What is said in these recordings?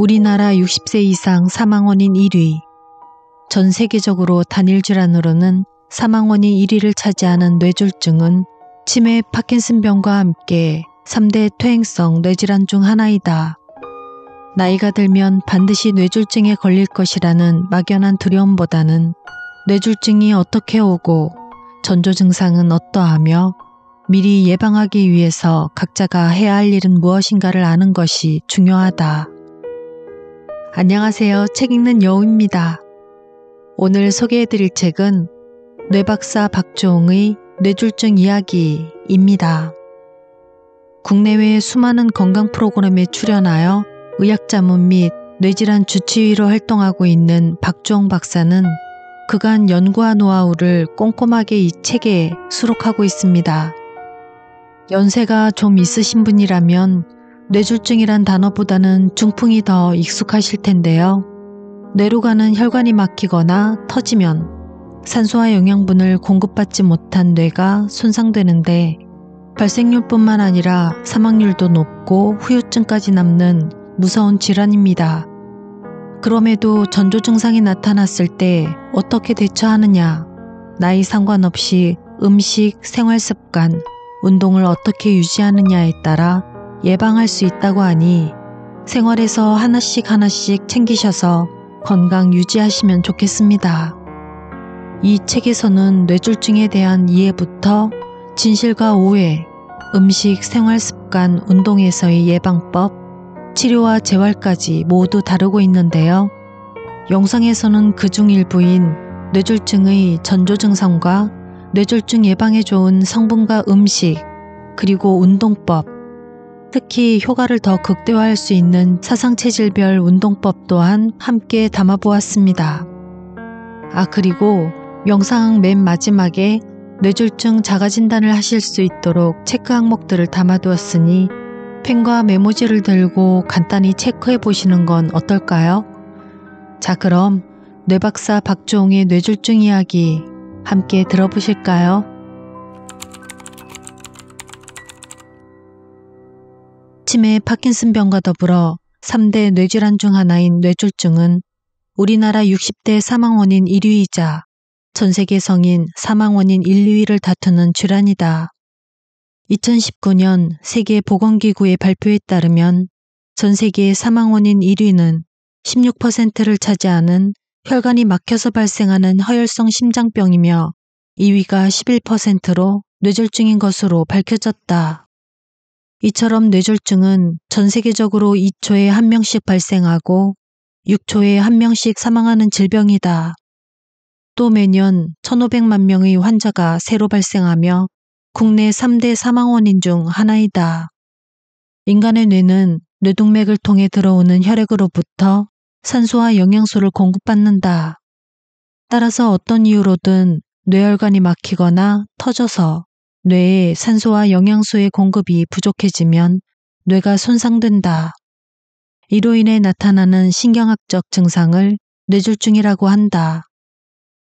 우리나라 60세 이상 사망원인 1위. 전 세계적으로 단일 질환으로는 사망원이 1위를 차지하는 뇌졸중은 치매 파킨슨병과 함께 3대 퇴행성 뇌질환 중 하나이다. 나이가 들면 반드시 뇌졸중에 걸릴 것이라는 막연한 두려움보다는 뇌졸중이 어떻게 오고 전조 증상은 어떠하며 미리 예방하기 위해서 각자가 해야 할 일은 무엇인가를 아는 것이 중요하다. 안녕하세요. 책 읽는 여우입니다. 오늘 소개해드릴 책은 뇌박사 박주홍의 뇌졸중 이야기입니다. 국내외 수많은 건강 프로그램에 출연하여 의학 자문 및 뇌질환 주치의로 활동하고 있는 박주홍 박사는 그간 연구한 노하우를 꼼꼼하게 이 책에 수록하고 있습니다. 연세가 좀 있으신 분이라면 뇌졸중이란 단어보다는 중풍이 더 익숙하실 텐데요. 뇌로 가는 혈관이 막히거나 터지면 산소와 영양분을 공급받지 못한 뇌가 손상되는데 발생률뿐만 아니라 사망률도 높고 후유증까지 남는 무서운 질환입니다. 그럼에도 전조 증상이 나타났을 때 어떻게 대처하느냐? 나이 상관없이 음식, 생활 습관, 운동을 어떻게 유지하느냐에 따라 예방할 수 있다고 하니 생활에서 하나씩 하나씩 챙기셔서 건강 유지하시면 좋겠습니다. 이 책에서는 뇌졸중에 대한 이해부터 진실과 오해, 음식, 생활 습관, 운동에서의 예방법, 치료와 재활까지 모두 다루고 있는데요. 영상에서는 그 중 일부인 뇌졸중의 전조 증상과 뇌졸중 예방에 좋은 성분과 음식, 그리고 운동법, 특히 효과를 더 극대화할 수 있는 사상체질별 운동법 또한 함께 담아보았습니다. 아, 그리고 영상 맨 마지막에 뇌졸중 자가진단을 하실 수 있도록 체크 항목들을 담아두었으니 펜과 메모지를 들고 간단히 체크해 보시는 건 어떨까요? 자, 그럼 뇌박사 박주홍의 뇌졸중 이야기 함께 들어보실까요? 아침에 파킨슨병과 더불어 3대 뇌질환 중 하나인 뇌졸중은 우리나라 60대 사망 원인 1위이자 전 세계 성인 사망 원인 1, 2위를 다투는 질환이다. 2019년 세계보건기구의 발표에 따르면 전 세계의 사망 원인 1위는 16%를 차지하는 혈관이 막혀서 발생하는 허혈성 심장병이며 2위가 11%로 뇌졸중인 것으로 밝혀졌다. 이처럼 뇌졸중은 전 세계적으로 2초에 한 명씩 발생하고 6초에 한 명씩 사망하는 질병이다. 또 매년 1,500만 명의 환자가 새로 발생하며 국내 3대 사망 원인 중 하나이다. 인간의 뇌는 뇌동맥을 통해 들어오는 혈액으로부터 산소와 영양소를 공급받는다. 따라서 어떤 이유로든 뇌혈관이 막히거나 터져서 뇌에 산소와 영양소의 공급이 부족해지면 뇌가 손상된다. 이로 인해 나타나는 신경학적 증상을 뇌졸중이라고 한다.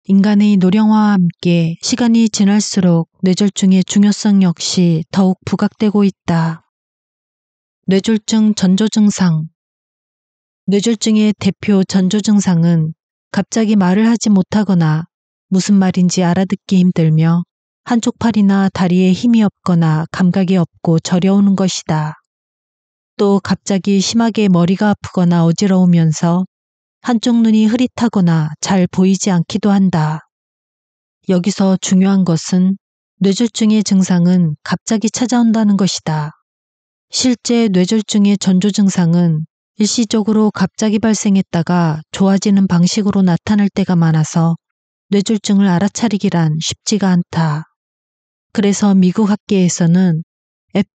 인간의 노령화와 함께 시간이 지날수록 뇌졸중의 중요성 역시 더욱 부각되고 있다. 뇌졸중 전조 증상 뇌졸중의 대표 전조 증상은 갑자기 말을 하지 못하거나 무슨 말인지 알아듣기 힘들며 한쪽 팔이나 다리에 힘이 없거나 감각이 없고 저려오는 것이다. 또 갑자기 심하게 머리가 아프거나 어지러우면서 한쪽 눈이 흐릿하거나 잘 보이지 않기도 한다. 여기서 중요한 것은 뇌졸중의 증상은 갑자기 찾아온다는 것이다. 실제 뇌졸중의 전조 증상은 일시적으로 갑자기 발생했다가 좋아지는 방식으로 나타날 때가 많아서 뇌졸중을 알아차리기란 쉽지가 않다. 그래서 미국 학계에서는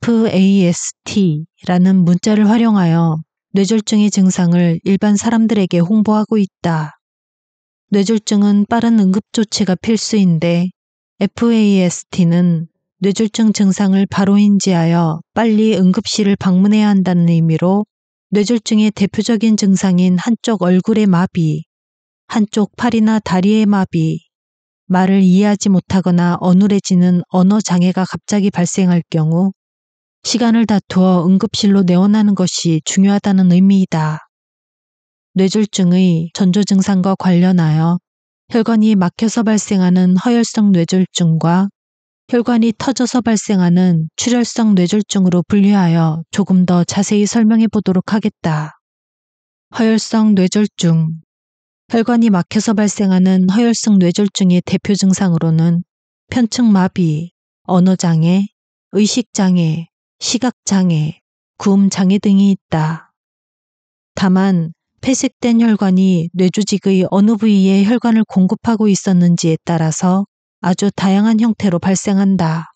FAST라는 문자를 활용하여 뇌졸중의 증상을 일반 사람들에게 홍보하고 있다. 뇌졸중은 빠른 응급조치가 필수인데 FAST는 뇌졸중 증상을 바로 인지하여 빨리 응급실을 방문해야 한다는 의미로 뇌졸중의 대표적인 증상인 한쪽 얼굴의 마비, 한쪽 팔이나 다리의 마비, 말을 이해하지 못하거나 어눌해지는 언어 장애가 갑자기 발생할 경우 시간을 다투어 응급실로 내원하는 것이 중요하다는 의미이다. 뇌졸중의 전조 증상과 관련하여 혈관이 막혀서 발생하는 허혈성 뇌졸중과 혈관이 터져서 발생하는 출혈성 뇌졸중으로 분류하여 조금 더 자세히 설명해 보도록 하겠다. 허혈성 뇌졸중 혈관이 막혀서 발생하는 허혈성 뇌졸중의 대표 증상으로는 편측 마비, 언어 장애, 의식 장애, 시각 장애, 구음 장애 등이 있다. 다만 폐색된 혈관이 뇌조직의 어느 부위에 혈관을 공급하고 있었는지에 따라서 아주 다양한 형태로 발생한다.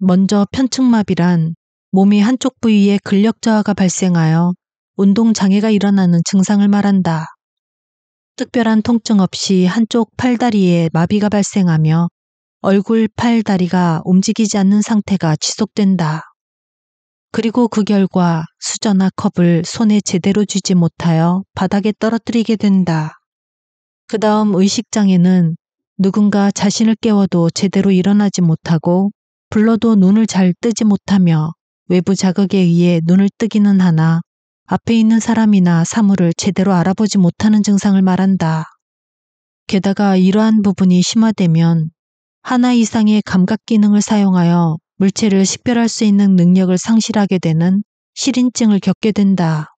먼저 편측마비란 몸의 한쪽 부위에 근력 저하가 발생하여 운동 장애가 일어나는 증상을 말한다. 특별한 통증 없이 한쪽 팔다리에 마비가 발생하며 얼굴 팔다리가 움직이지 않는 상태가 지속된다. 그리고 그 결과 수저나 컵을 손에 제대로 쥐지 못하여 바닥에 떨어뜨리게 된다. 그 다음 의식장애는 누군가 자신을 깨워도 제대로 일어나지 못하고 불러도 눈을 잘 뜨지 못하며 외부 자극에 의해 눈을 뜨기는 하나 앞에 있는 사람이나 사물을 제대로 알아보지 못하는 증상을 말한다. 게다가 이러한 부분이 심화되면 하나 이상의 감각 기능을 사용하여 물체를 식별할 수 있는 능력을 상실하게 되는 실인증을 겪게 된다.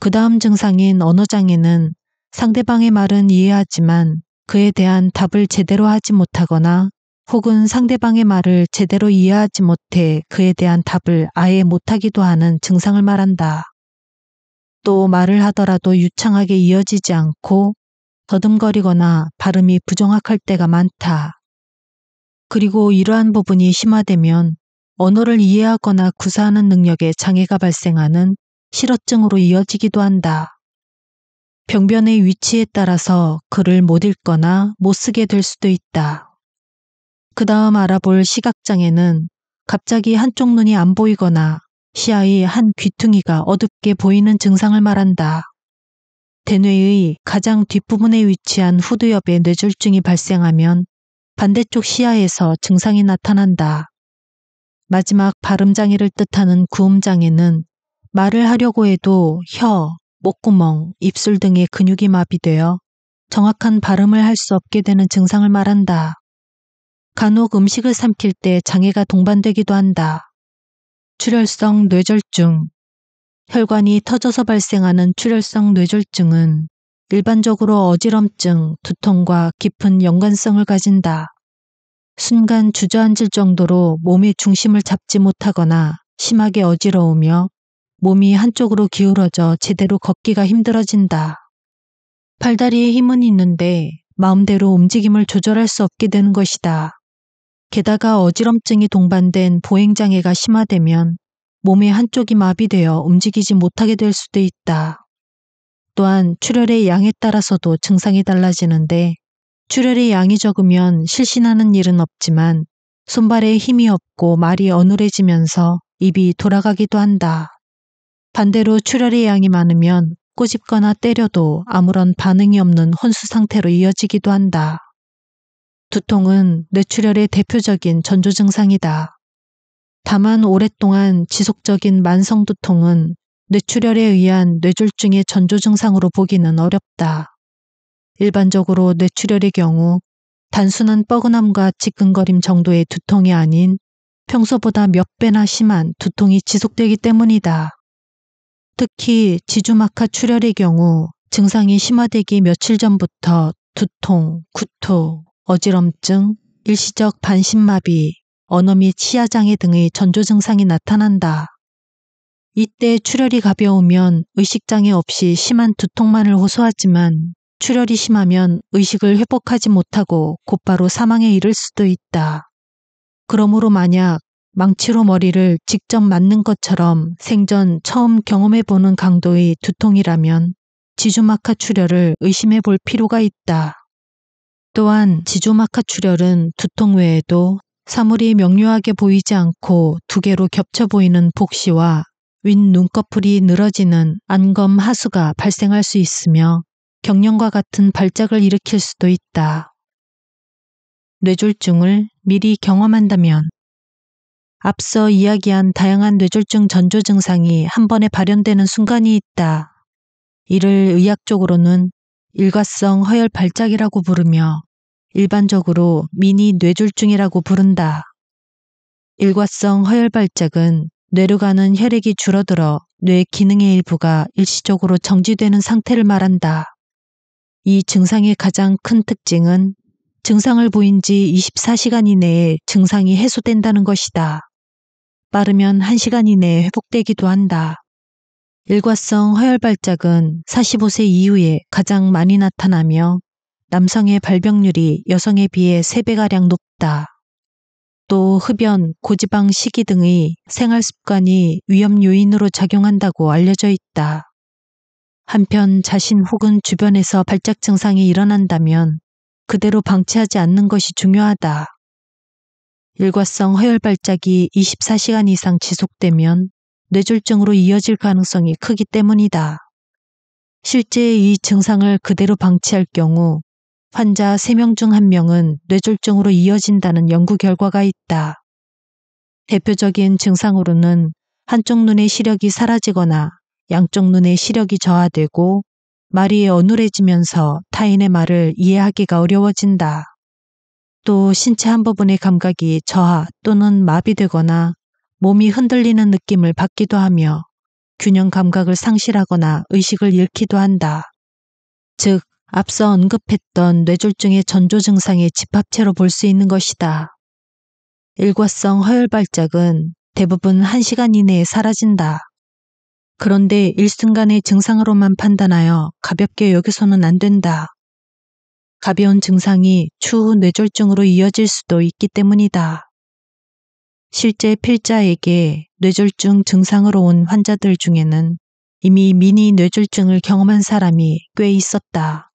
그 다음 증상인 언어장애는 상대방의 말은 이해하지만 그에 대한 답을 제대로 하지 못하거나 혹은 상대방의 말을 제대로 이해하지 못해 그에 대한 답을 아예 못하기도 하는 증상을 말한다. 또 말을 하더라도 유창하게 이어지지 않고 더듬거리거나 발음이 부정확할 때가 많다. 그리고 이러한 부분이 심화되면 언어를 이해하거나 구사하는 능력에 장애가 발생하는 실어증으로 이어지기도 한다. 병변의 위치에 따라서 글을 못 읽거나 못 쓰게 될 수도 있다. 그 다음 알아볼 시각장애는 갑자기 한쪽 눈이 안 보이거나 시야의 한 귀퉁이가 어둡게 보이는 증상을 말한다. 대뇌의 가장 뒷부분에 위치한 후두엽에 뇌졸중이 발생하면 반대쪽 시야에서 증상이 나타난다. 마지막 발음장애를 뜻하는 구음장애는 말을 하려고 해도 혀, 목구멍, 입술 등의 근육이 마비되어 정확한 발음을 할 수 없게 되는 증상을 말한다. 간혹 음식을 삼킬 때 장애가 동반되기도 한다. 출혈성 뇌졸중 혈관이 터져서 발생하는 출혈성 뇌졸중은 일반적으로 어지럼증, 두통과 깊은 연관성을 가진다. 순간 주저앉을 정도로 몸의 중심을 잡지 못하거나 심하게 어지러우며 몸이 한쪽으로 기울어져 제대로 걷기가 힘들어진다. 팔다리에 힘은 있는데 마음대로 움직임을 조절할 수 없게 되는 것이다. 게다가 어지럼증이 동반된 보행장애가 심화되면 몸의 한쪽이 마비되어 움직이지 못하게 될 수도 있다. 또한 출혈의 양에 따라서도 증상이 달라지는데 출혈의 양이 적으면 실신하는 일은 없지만 손발에 힘이 없고 말이 어눌해지면서 입이 돌아가기도 한다. 반대로 출혈의 양이 많으면 꼬집거나 때려도 아무런 반응이 없는 혼수 상태로 이어지기도 한다. 두통은 뇌출혈의 대표적인 전조 증상이다. 다만 오랫동안 지속적인 만성 두통은 뇌출혈에 의한 뇌졸중의 전조 증상으로 보기는 어렵다. 일반적으로 뇌출혈의 경우 단순한 뻐근함과 지끈거림 정도의 두통이 아닌 평소보다 몇 배나 심한 두통이 지속되기 때문이다. 특히 지주막하 출혈의 경우 증상이 심화되기 며칠 전부터 두통, 구토, 어지럼증, 일시적 반신마비, 언어 및치아장애 등의 전조 증상이 나타난다. 이때 출혈이 가벼우면 의식장애 없이 심한 두통만을 호소하지만 출혈이 심하면 의식을 회복하지 못하고 곧바로 사망에 이를 수도 있다. 그러므로 만약 망치로 머리를 직접 맞는 것처럼 생전 처음 경험해보는 강도의 두통이라면 지주마카 출혈을 의심해 볼 필요가 있다. 또한 지조마카 출혈은 두통 외에도 사물이 명료하게 보이지 않고 두 개로 겹쳐 보이는 복시와 윗 눈꺼풀이 늘어지는 안검 하수가 발생할 수 있으며 경련과 같은 발작을 일으킬 수도 있다. 뇌졸중을 미리 경험한다면 앞서 이야기한 다양한 뇌졸중 전조 증상이 한 번에 발현되는 순간이 있다. 이를 의학적으로는 일과성 허혈 발작이라고 부르며 일반적으로 미니 뇌졸중이라고 부른다. 일과성 허혈 발작은 뇌로 가는 혈액이 줄어들어 뇌 기능의 일부가 일시적으로 정지되는 상태를 말한다. 이 증상의 가장 큰 특징은 증상을 보인 지 24시간 이내에 증상이 해소된다는 것이다. 빠르면 1시간 이내에 회복되기도 한다. 일과성 허혈발작은 45세 이후에 가장 많이 나타나며 남성의 발병률이 여성에 비해 3배가량 높다. 또 흡연, 고지방 식이 등의 생활 습관이 위험 요인으로 작용한다고 알려져 있다. 한편 자신 혹은 주변에서 발작 증상이 일어난다면 그대로 방치하지 않는 것이 중요하다. 일과성 허혈 발작이 24시간 이상 지속되면 뇌졸중으로 이어질 가능성이 크기 때문이다. 실제 이 증상을 그대로 방치할 경우 환자 3명 중 1명은 뇌졸중으로 이어진다는 연구 결과가 있다. 대표적인 증상으로는 한쪽 눈의 시력이 사라지거나 양쪽 눈의 시력이 저하되고 말이 어눌해지면서 타인의 말을 이해하기가 어려워진다. 또 신체 한 부분의 감각이 저하 또는 마비되거나 몸이 흔들리는 느낌을 받기도 하며 균형 감각을 상실하거나 의식을 잃기도 한다. 즉, 앞서 언급했던 뇌졸중의 전조 증상의 집합체로 볼 수 있는 것이다. 일과성 허혈 발작은 대부분 1시간 이내에 사라진다. 그런데 일순간의 증상으로만 판단하여 가볍게 여기서는 안 된다. 가벼운 증상이 추후 뇌졸중으로 이어질 수도 있기 때문이다. 실제 필자에게 뇌졸중 증상으로 온 환자들 중에는 이미 미니 뇌졸중을 경험한 사람이 꽤 있었다.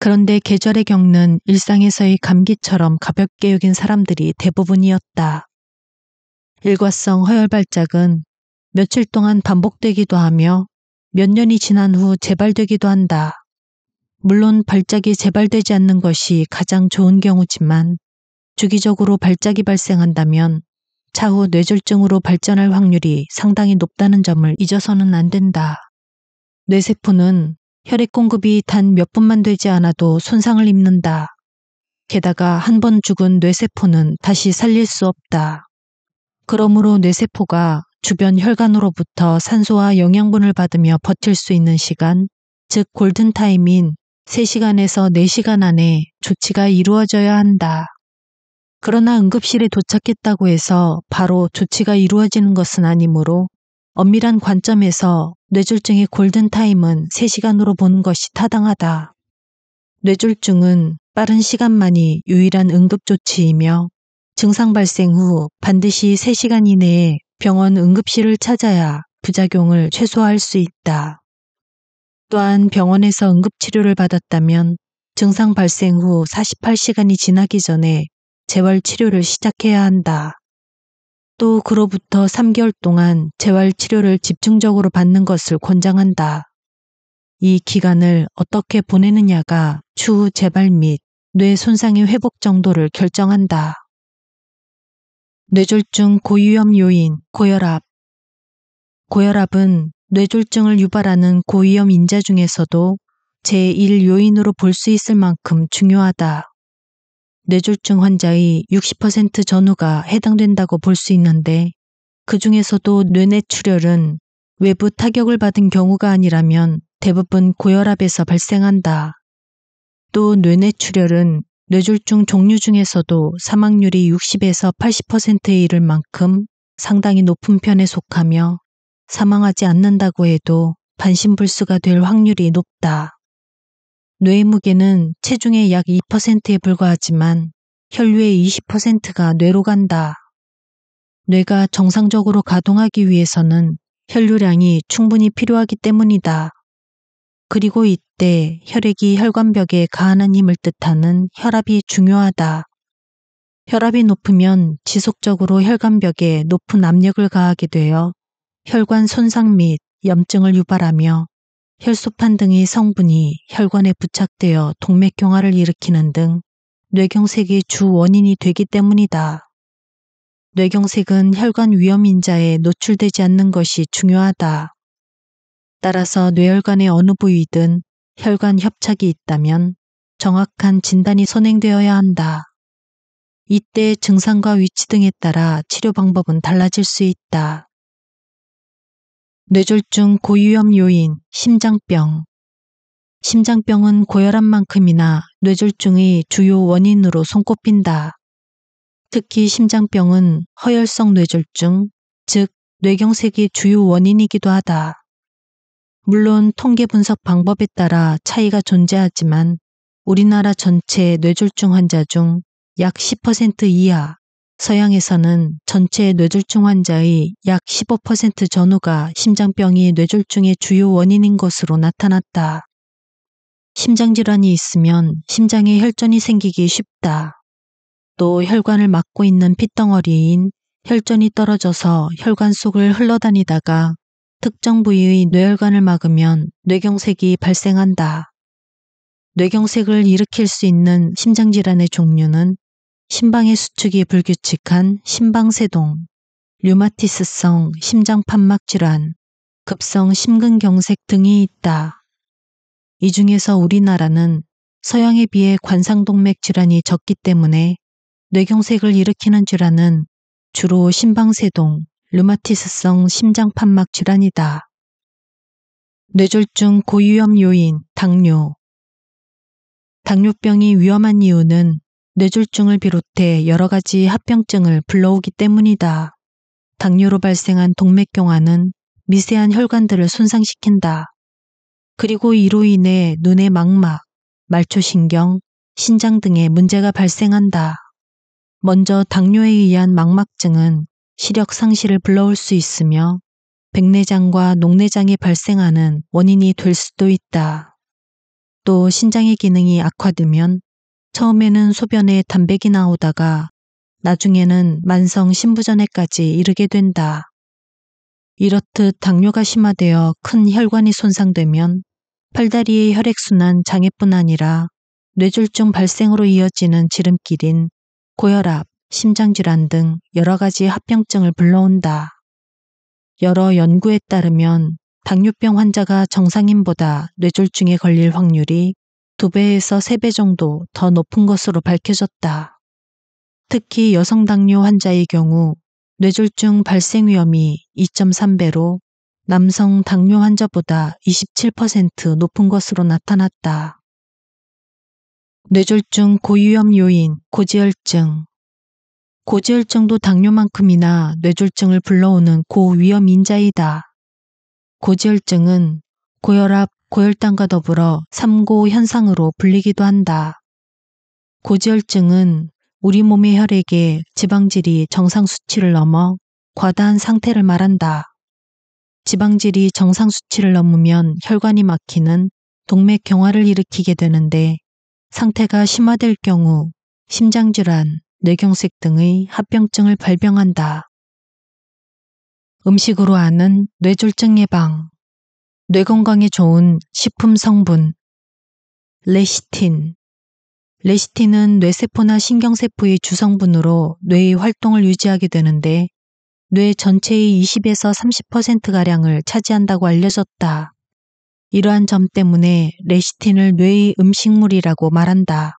그런데 계절에 겪는 일상에서의 감기처럼 가볍게 여긴 사람들이 대부분이었다. 일과성 허혈발작은 며칠 동안 반복되기도 하며 몇 년이 지난 후 재발되기도 한다. 물론 발작이 재발되지 않는 것이 가장 좋은 경우지만 주기적으로 발작이 발생한다면 차후 뇌졸중으로 발전할 확률이 상당히 높다는 점을 잊어서는 안 된다. 뇌세포는 혈액 공급이 단 몇 분만 되지 않아도 손상을 입는다. 게다가 한 번 죽은 뇌세포는 다시 살릴 수 없다. 그러므로 뇌세포가 주변 혈관으로부터 산소와 영양분을 받으며 버틸 수 있는 시간, 즉 골든타임인 3시간에서 4시간 안에 조치가 이루어져야 한다. 그러나 응급실에 도착했다고 해서 바로 조치가 이루어지는 것은 아니므로 엄밀한 관점에서 뇌졸중의 골든타임은 3시간으로 보는 것이 타당하다. 뇌졸중은 빠른 시간만이 유일한 응급조치이며 증상 발생 후 반드시 3시간 이내에 병원 응급실을 찾아야 부작용을 최소화할 수 있다. 또한 병원에서 응급치료를 받았다면 증상 발생 후 48시간이 지나기 전에 재활 치료를 시작해야 한다. 또 그로부터 3개월 동안 재활 치료를 집중적으로 받는 것을 권장한다. 이 기간을 어떻게 보내느냐가 추후 재발 및 뇌 손상의 회복 정도를 결정한다. 뇌졸중 고위험 요인 고혈압 고혈압은 뇌졸중을 유발하는 고위험 인자 중에서도 제1 요인으로 볼 수 있을 만큼 중요하다. 뇌졸중 환자의 60% 전후가 해당된다고 볼 수 있는데 그 중에서도 뇌내출혈은 외부 타격을 받은 경우가 아니라면 대부분 고혈압에서 발생한다. 또 뇌내출혈은 뇌졸중 종류 중에서도 사망률이 60에서 80%에 이를 만큼 상당히 높은 편에 속하며 사망하지 않는다고 해도 반신불수가 될 확률이 높다. 뇌 무게는 체중의 약 2%에 불과하지만 혈류의 20%가 뇌로 간다. 뇌가 정상적으로 가동하기 위해서는 혈류량이 충분히 필요하기 때문이다. 그리고 이때 혈액이 혈관벽에 가하는 힘을 뜻하는 혈압이 중요하다. 혈압이 높으면 지속적으로 혈관벽에 높은 압력을 가하게 되어 혈관 손상 및 염증을 유발하며 혈소판 등의 성분이 혈관에 부착되어 동맥경화를 일으키는 등 뇌경색의 주 원인이 되기 때문이다. 뇌경색은 혈관 위험 인자에 노출되지 않는 것이 중요하다. 따라서 뇌혈관의 어느 부위든 혈관 협착이 있다면 정확한 진단이 선행되어야 한다. 이때 증상과 위치 등에 따라 치료 방법은 달라질 수 있다. 뇌졸중 고위험 요인 심장병. 심장병은 고혈압만큼이나 뇌졸중의 주요 원인으로 손꼽힌다. 특히 심장병은 허혈성 뇌졸중, 즉뇌경색의 주요 원인이기도 하다. 물론 통계 분석 방법에 따라 차이가 존재하지만 우리나라 전체 뇌졸중 환자 중 약 10% 이하 서양에서는 전체 뇌졸중 환자의 약 15% 전후가 심장병이 뇌졸중의 주요 원인인 것으로 나타났다. 심장질환이 있으면 심장에 혈전이 생기기 쉽다. 또 혈관을 막고 있는 핏덩어리인 혈전이 떨어져서 혈관 속을 흘러다니다가 특정 부위의 뇌혈관을 막으면 뇌경색이 발생한다. 뇌경색을 일으킬 수 있는 심장질환의 종류는 심방의 수축이 불규칙한 심방세동, 류마티스성 심장판막 질환, 급성 심근경색 등이 있다. 이 중에서 우리나라는 서양에 비해 관상동맥 질환이 적기 때문에 뇌경색을 일으키는 질환은 주로 심방세동, 류마티스성 심장판막 질환이다. 뇌졸중 고위험 요인 당뇨 당뇨병이 위험한 이유는 뇌졸중을 비롯해 여러 가지 합병증을 불러오기 때문이다. 당뇨로 발생한 동맥경화는 미세한 혈관들을 손상시킨다. 그리고 이로 인해 눈의 망막, 말초신경, 신장 등의 문제가 발생한다. 먼저 당뇨에 의한 망막증은 시력 상실을 불러올 수 있으며 백내장과 녹내장이 발생하는 원인이 될 수도 있다. 또 신장의 기능이 악화되면 처음에는 소변에 단백이 나오다가 나중에는 만성 신부전에까지 이르게 된다. 이렇듯 당뇨가 심화되어 큰 혈관이 손상되면 팔다리의 혈액순환 장애뿐 아니라 뇌졸중 발생으로 이어지는 지름길인 고혈압, 심장질환 등 여러 가지 합병증을 불러온다. 여러 연구에 따르면 당뇨병 환자가 정상인보다 뇌졸중에 걸릴 확률이 2배에서 3배 정도 더 높은 것으로 밝혀졌다. 특히 여성 당뇨 환자의 경우 뇌졸중 발생 위험이 2.3배로 남성 당뇨 환자보다 27% 높은 것으로 나타났다. 뇌졸중 고위험 요인 고지혈증 고지혈증도 당뇨만큼이나 뇌졸중을 불러오는 고위험 인자이다. 고지혈증은 고혈압, 고혈당과 더불어 삼고 현상으로 불리기도 한다. 고지혈증은 우리 몸의 혈액의 지방질이 정상 수치를 넘어 과다한 상태를 말한다. 지방질이 정상 수치를 넘으면 혈관이 막히는 동맥 경화를 일으키게 되는데 상태가 심화될 경우 심장질환, 뇌경색 등의 합병증을 발병한다. 음식으로 아는 뇌졸증 예방 뇌 건강에 좋은 식품 성분 레시틴 레시틴은 뇌세포나 신경세포의 주성분으로 뇌의 활동을 유지하게 되는데 뇌 전체의 20에서 30%가량을 차지한다고 알려졌다. 이러한 점 때문에 레시틴을 뇌의 음식물이라고 말한다.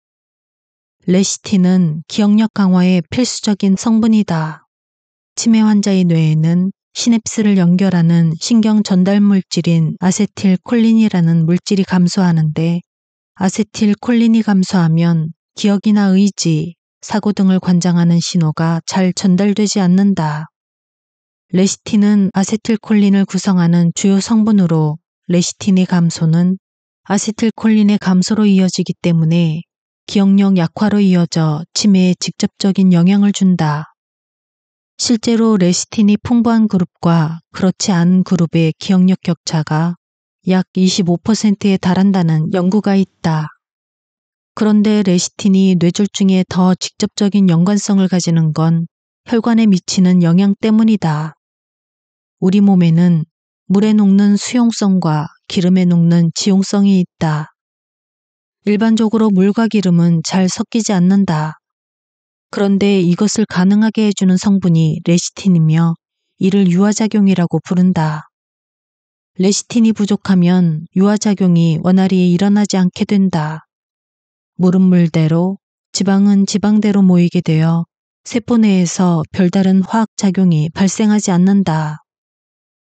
레시틴은 기억력 강화에 필수적인 성분이다. 치매 환자의 뇌에는 시냅스를 연결하는 신경 전달 물질인 아세틸콜린이라는 물질이 감소하는데 아세틸콜린이 감소하면 기억이나 의지, 사고 등을 관장하는 신호가 잘 전달되지 않는다. 레시틴은 아세틸콜린을 구성하는 주요 성분으로 레시틴의 감소는 아세틸콜린의 감소로 이어지기 때문에 기억력 약화로 이어져 치매에 직접적인 영향을 준다. 실제로 레시틴이 풍부한 그룹과 그렇지 않은 그룹의 기억력 격차가 약 25%에 달한다는 연구가 있다. 그런데 레시틴이 뇌졸중에 더 직접적인 연관성을 가지는 건 혈관에 미치는 영향 때문이다. 우리 몸에는 물에 녹는 수용성과 기름에 녹는 지용성이 있다. 일반적으로 물과 기름은 잘 섞이지 않는다. 그런데 이것을 가능하게 해주는 성분이 레시틴이며 이를 유화작용이라고 부른다. 레시틴이 부족하면 유화작용이 원활히 일어나지 않게 된다. 물은 물대로 지방은 지방대로 모이게 되어 세포 내에서 별다른 화학작용이 발생하지 않는다.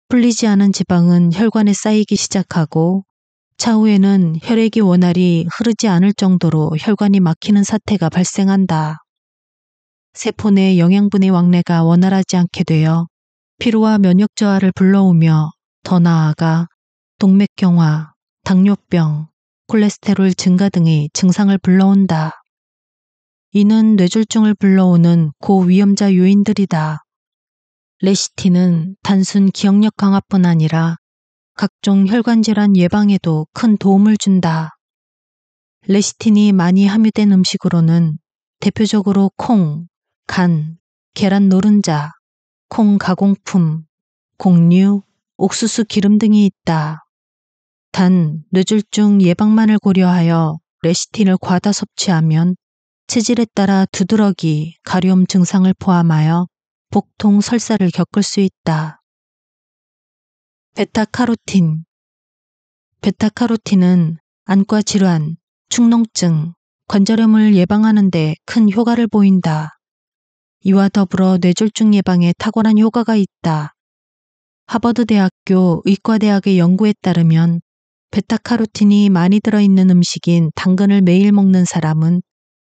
풀리지 않은 지방은 혈관에 쌓이기 시작하고 차후에는 혈액이 원활히 흐르지 않을 정도로 혈관이 막히는 사태가 발생한다. 세포 내 영양분의 왕래가 원활하지 않게 되어 피로와 면역 저하를 불러오며 더 나아가 동맥경화, 당뇨병, 콜레스테롤 증가 등의 증상을 불러온다. 이는 뇌졸중을 불러오는 고위험자 요인들이다. 레시틴은 단순 기억력 강화뿐 아니라 각종 혈관 질환 예방에도 큰 도움을 준다. 레시틴이 많이 함유된 음식으로는 대표적으로 콩, 간, 계란 노른자, 콩 가공품, 곡류, 옥수수 기름 등이 있다. 단, 뇌졸중 예방만을 고려하여 레시틴을 과다 섭취하면 체질에 따라 두드러기, 가려움 증상을 포함하여 복통 설사를 겪을 수 있다. 베타카로틴 베타카로틴은 안과 질환, 축농증, 관절염을 예방하는 데 큰 효과를 보인다. 이와 더불어 뇌졸중 예방에 탁월한 효과가 있다. 하버드대학교 의과대학의 연구에 따르면 베타카로틴이 많이 들어있는 음식인 당근을 매일 먹는 사람은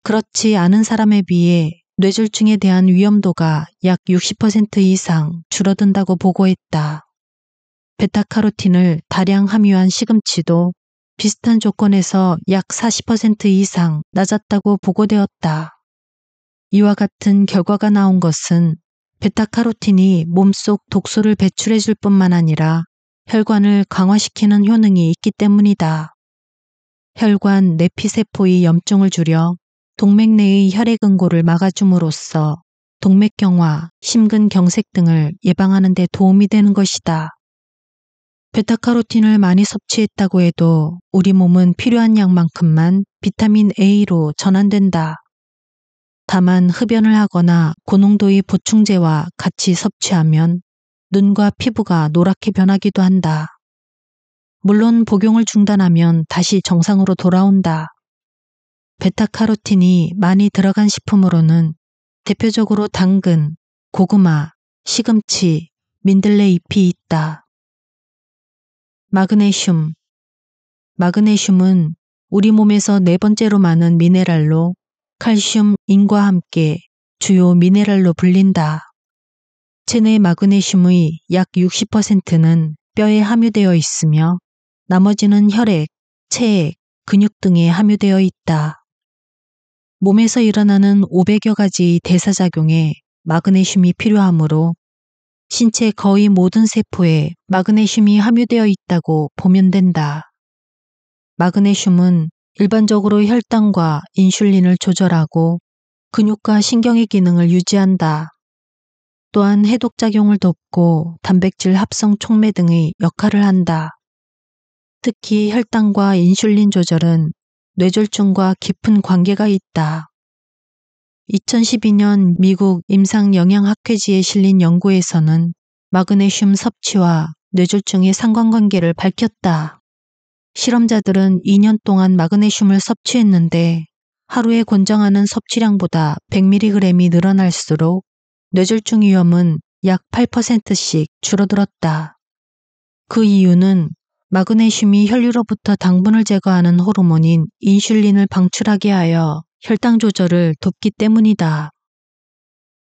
그렇지 않은 사람에 비해 뇌졸중에 대한 위험도가 약 60% 이상 줄어든다고 보고했다. 베타카로틴을 다량 함유한 시금치도 비슷한 조건에서 약 40% 이상 낮았다고 보고되었다. 이와 같은 결과가 나온 것은 베타카로틴이 몸속 독소를 배출해 줄 뿐만 아니라 혈관을 강화시키는 효능이 있기 때문이다. 혈관 내피세포의 염증을 줄여 동맥 내의 혈액 응고를 막아줌으로써 동맥경화, 심근경색 등을 예방하는 데 도움이 되는 것이다. 베타카로틴을 많이 섭취했다고 해도 우리 몸은 필요한 양만큼만 비타민 A로 전환된다. 다만 흡연을 하거나 고농도의 보충제와 같이 섭취하면 눈과 피부가 노랗게 변하기도 한다. 물론 복용을 중단하면 다시 정상으로 돌아온다. 베타카로틴이 많이 들어간 식품으로는 대표적으로 당근, 고구마, 시금치, 민들레 잎이 있다. 마그네슘 마그네슘은 우리 몸에서 네 번째로 많은 미네랄로 칼슘, 인과 함께 주요 미네랄로 불린다. 체내 마그네슘의 약 60%는 뼈에 함유되어 있으며 나머지는 혈액, 체액, 근육 등에 함유되어 있다. 몸에서 일어나는 500여 가지 대사작용에 마그네슘이 필요하므로 신체 거의 모든 세포에 마그네슘이 함유되어 있다고 보면 된다. 마그네슘은 일반적으로 혈당과 인슐린을 조절하고 근육과 신경의 기능을 유지한다. 또한 해독작용을 돕고 단백질 합성 촉매 등의 역할을 한다. 특히 혈당과 인슐린 조절은 뇌졸중과 깊은 관계가 있다. 2012년 미국 임상영양학회지에 실린 연구에서는 마그네슘 섭취와 뇌졸중의 상관관계를 밝혔다. 실험자들은 2년 동안 마그네슘을 섭취했는데 하루에 권장하는 섭취량보다 100mg이 늘어날수록 뇌졸중 위험은 약 8%씩 줄어들었다. 그 이유는 마그네슘이 혈류로부터 당분을 제거하는 호르몬인 인슐린을 방출하게 하여 혈당 조절을 돕기 때문이다.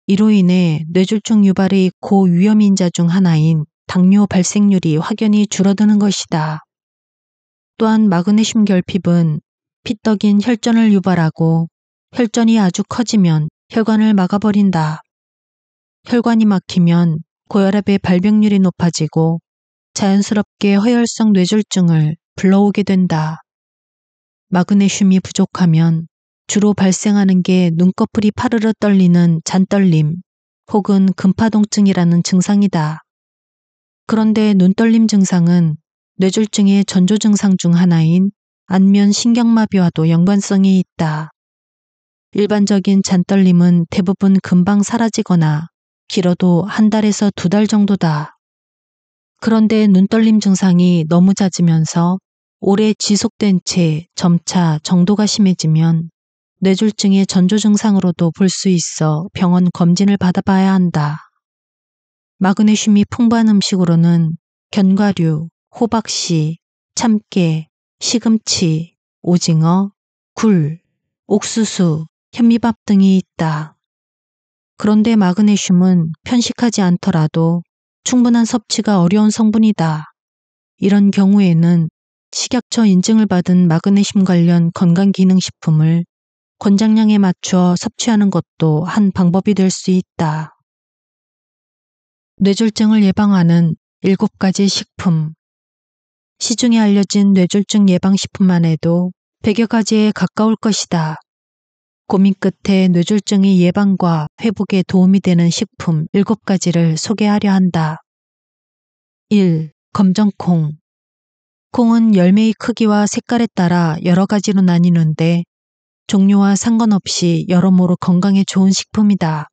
이로 인해 뇌졸중 유발의 고위험인자 중 하나인 당뇨 발생률이 확연히 줄어드는 것이다. 또한 마그네슘 결핍은 피떡인 혈전을 유발하고 혈전이 아주 커지면 혈관을 막아버린다. 혈관이 막히면 고혈압의 발병률이 높아지고 자연스럽게 허혈성 뇌졸중을 불러오게 된다. 마그네슘이 부족하면 주로 발생하는 게 눈꺼풀이 파르르 떨리는 잔떨림 혹은 금파동증이라는 증상이다. 그런데 눈떨림 증상은 뇌졸증의 전조 증상 중 하나인 안면 신경마비와도 연관성이 있다. 일반적인 잔떨림은 대부분 금방 사라지거나 길어도 한 달에서 두 달 정도다. 그런데 눈떨림 증상이 너무 잦으면서 오래 지속된 채 점차 정도가 심해지면 뇌졸증의 전조 증상으로도 볼 수 있어 병원 검진을 받아봐야 한다. 마그네슘이 풍부한 음식으로는 견과류, 호박씨, 참깨, 시금치, 오징어, 굴, 옥수수, 현미밥 등이 있다. 그런데 마그네슘은 편식하지 않더라도 충분한 섭취가 어려운 성분이다. 이런 경우에는 식약처 인증을 받은 마그네슘 관련 건강기능식품을 권장량에 맞춰 섭취하는 것도 한 방법이 될 수 있다. 뇌졸증을 예방하는 7가지 식품 시중에 알려진 뇌졸중 예방식품만 해도 100여 가지에 가까울 것이다. 고민 끝에 뇌졸중의 예방과 회복에 도움이 되는 식품 7가지를 소개하려 한다. 1. 검정콩. 콩은 열매의 크기와 색깔에 따라 여러 가지로 나뉘는데 종류와 상관없이 여러모로 건강에 좋은 식품이다.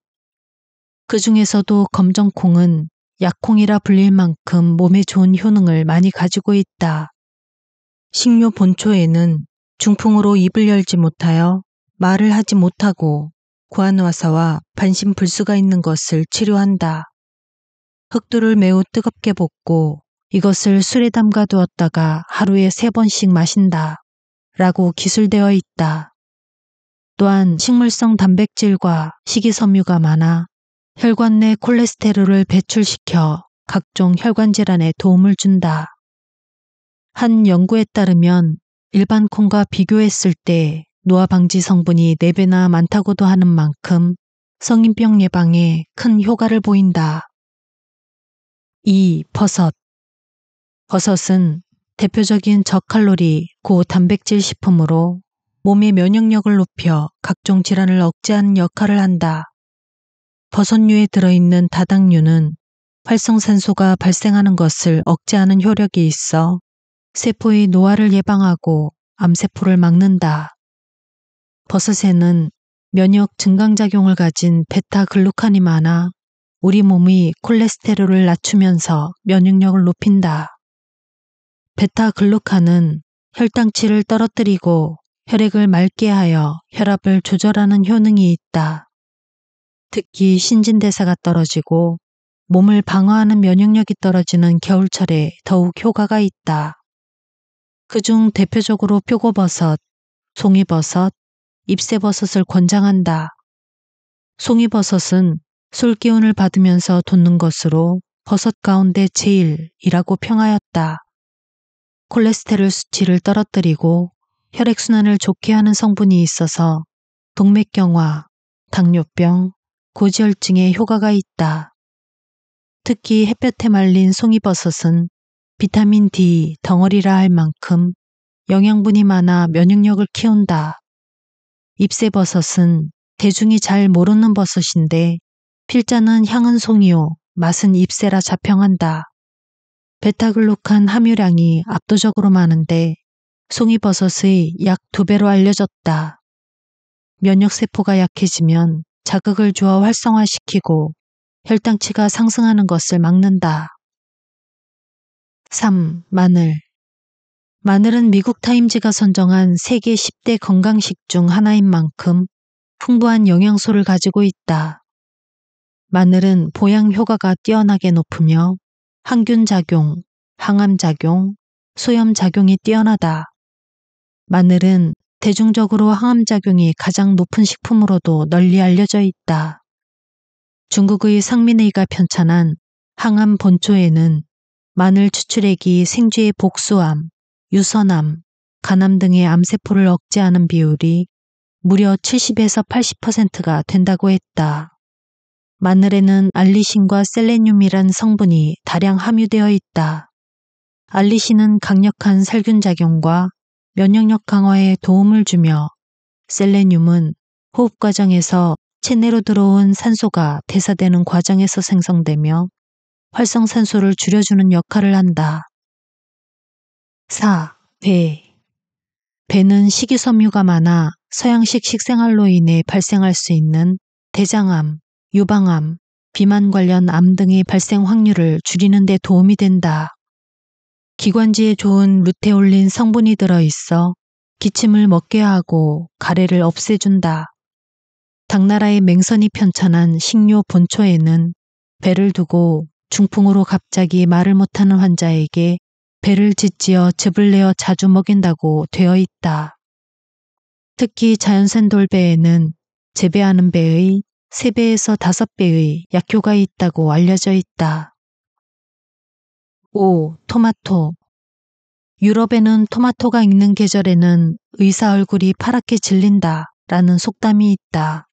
그 중에서도 검정콩은 약콩이라 불릴 만큼 몸에 좋은 효능을 많이 가지고 있다. 식료 본초에는 중풍으로 입을 열지 못하여 말을 하지 못하고 구안화사와 반신불수가 있는 것을 치료한다. 흑두를 매우 뜨겁게 볶고 이것을 술에 담가 두었다가 하루에 세 번씩 마신다. 라고 기술되어 있다. 또한 식물성 단백질과 식이섬유가 많아 혈관 내 콜레스테롤을 배출시켜 각종 혈관 질환에 도움을 준다. 한 연구에 따르면 일반 콩과 비교했을 때 노화 방지 성분이 4배나 많다고도 하는 만큼 성인병 예방에 큰 효과를 보인다. 2. 버섯. 버섯은 대표적인 저칼로리 고단백질 식품으로 몸의 면역력을 높여 각종 질환을 억제하는 역할을 한다. 버섯류에 들어있는 다당류는 활성산소가 발생하는 것을 억제하는 효력이 있어 세포의 노화를 예방하고 암세포를 막는다. 버섯에는 면역 증강작용을 가진 베타글루칸이 많아 우리 몸이 콜레스테롤을 낮추면서 면역력을 높인다. 베타글루칸은 혈당치를 떨어뜨리고 혈액을 맑게 하여 혈압을 조절하는 효능이 있다. 특히 신진대사가 떨어지고 몸을 방어하는 면역력이 떨어지는 겨울철에 더욱 효과가 있다. 그중 대표적으로 표고버섯, 송이버섯, 잎새버섯을 권장한다. 송이버섯은 솔기운을 받으면서 돋는 것으로 버섯 가운데 제일이라고 평하였다. 콜레스테롤 수치를 떨어뜨리고 혈액순환을 좋게 하는 성분이 있어서 동맥경화, 당뇨병, 고지혈증에 효과가 있다. 특히 햇볕에 말린 송이버섯은 비타민 D 덩어리라 할 만큼 영양분이 많아 면역력을 키운다. 잎새버섯은 대중이 잘 모르는 버섯인데 필자는 향은 송이요, 맛은 잎새라 자평한다. 베타글루칸 함유량이 압도적으로 많은데 송이버섯의 약 두배로 알려졌다. 면역세포가 약해지면 자극을 주어 활성화시키고 혈당치가 상승하는 것을 막는다. 3. 마늘 마늘은 미국 타임즈가 선정한 세계 10대 건강식 중 하나인 만큼 풍부한 영양소를 가지고 있다. 마늘은 보양 효과가 뛰어나게 높으며 항균 작용, 항암 작용, 소염 작용이 뛰어나다. 마늘은 대중적으로 항암작용이 가장 높은 식품으로도 널리 알려져 있다. 중국의 상민의가 편찬한 항암 본초에는 마늘 추출액이 생쥐의 복수암, 유선암, 간암 등의 암세포를 억제하는 비율이 무려 70에서 80%가 된다고 했다. 마늘에는 알리신과 셀레늄이란 성분이 다량 함유되어 있다. 알리신은 강력한 살균작용과 면역력 강화에 도움을 주며 셀레늄은 호흡 과정에서 체내로 들어온 산소가 대사되는 과정에서 생성되며 활성산소를 줄여주는 역할을 한다. 4. 배. 배는 식이섬유가 많아 서양식 식생활로 인해 발생할 수 있는 대장암, 유방암, 비만 관련 암 등의 발생 확률을 줄이는 데 도움이 된다. 기관지에 좋은 루테올린 성분이 들어있어 기침을 먹게 하고 가래를 없애준다. 당나라의 맹선이 편찬한 식료 본초에는 배를 두고 중풍으로 갑자기 말을 못하는 환자에게 배를 짓지어 즙을 내어 자주 먹인다고 되어 있다. 특히 자연산 돌배에는 재배하는 배의 3배에서 5배의 약효가 있다고 알려져 있다. 5. 토마토 유럽에는 토마토가 익는 계절에는 의사 얼굴이 파랗게 질린다 라는 속담이 있다.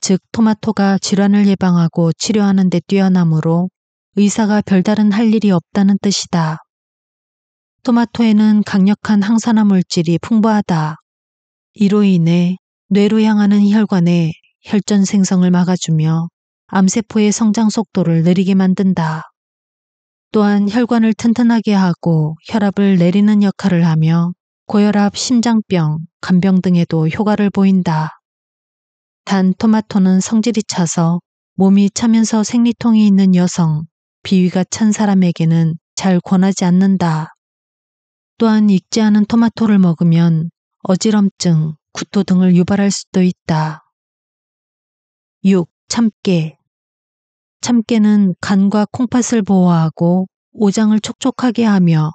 즉 토마토가 질환을 예방하고 치료하는 데 뛰어나므로 의사가 별다른 할 일이 없다는 뜻이다. 토마토에는 강력한 항산화 물질이 풍부하다. 이로 인해 뇌로 향하는 혈관에 혈전 생성을 막아주며 암세포의 성장 속도를 느리게 만든다. 또한 혈관을 튼튼하게 하고 혈압을 내리는 역할을 하며 고혈압, 심장병, 간병 등에도 효과를 보인다. 단 토마토는 성질이 차서 몸이 차면서 생리통이 있는 여성, 비위가 찬 사람에게는 잘 권하지 않는다. 또한 익지 않은 토마토를 먹으면 어지럼증, 구토 등을 유발할 수도 있다. 6. 참깨 참깨는 간과 콩팥을 보호하고 오장을 촉촉하게 하며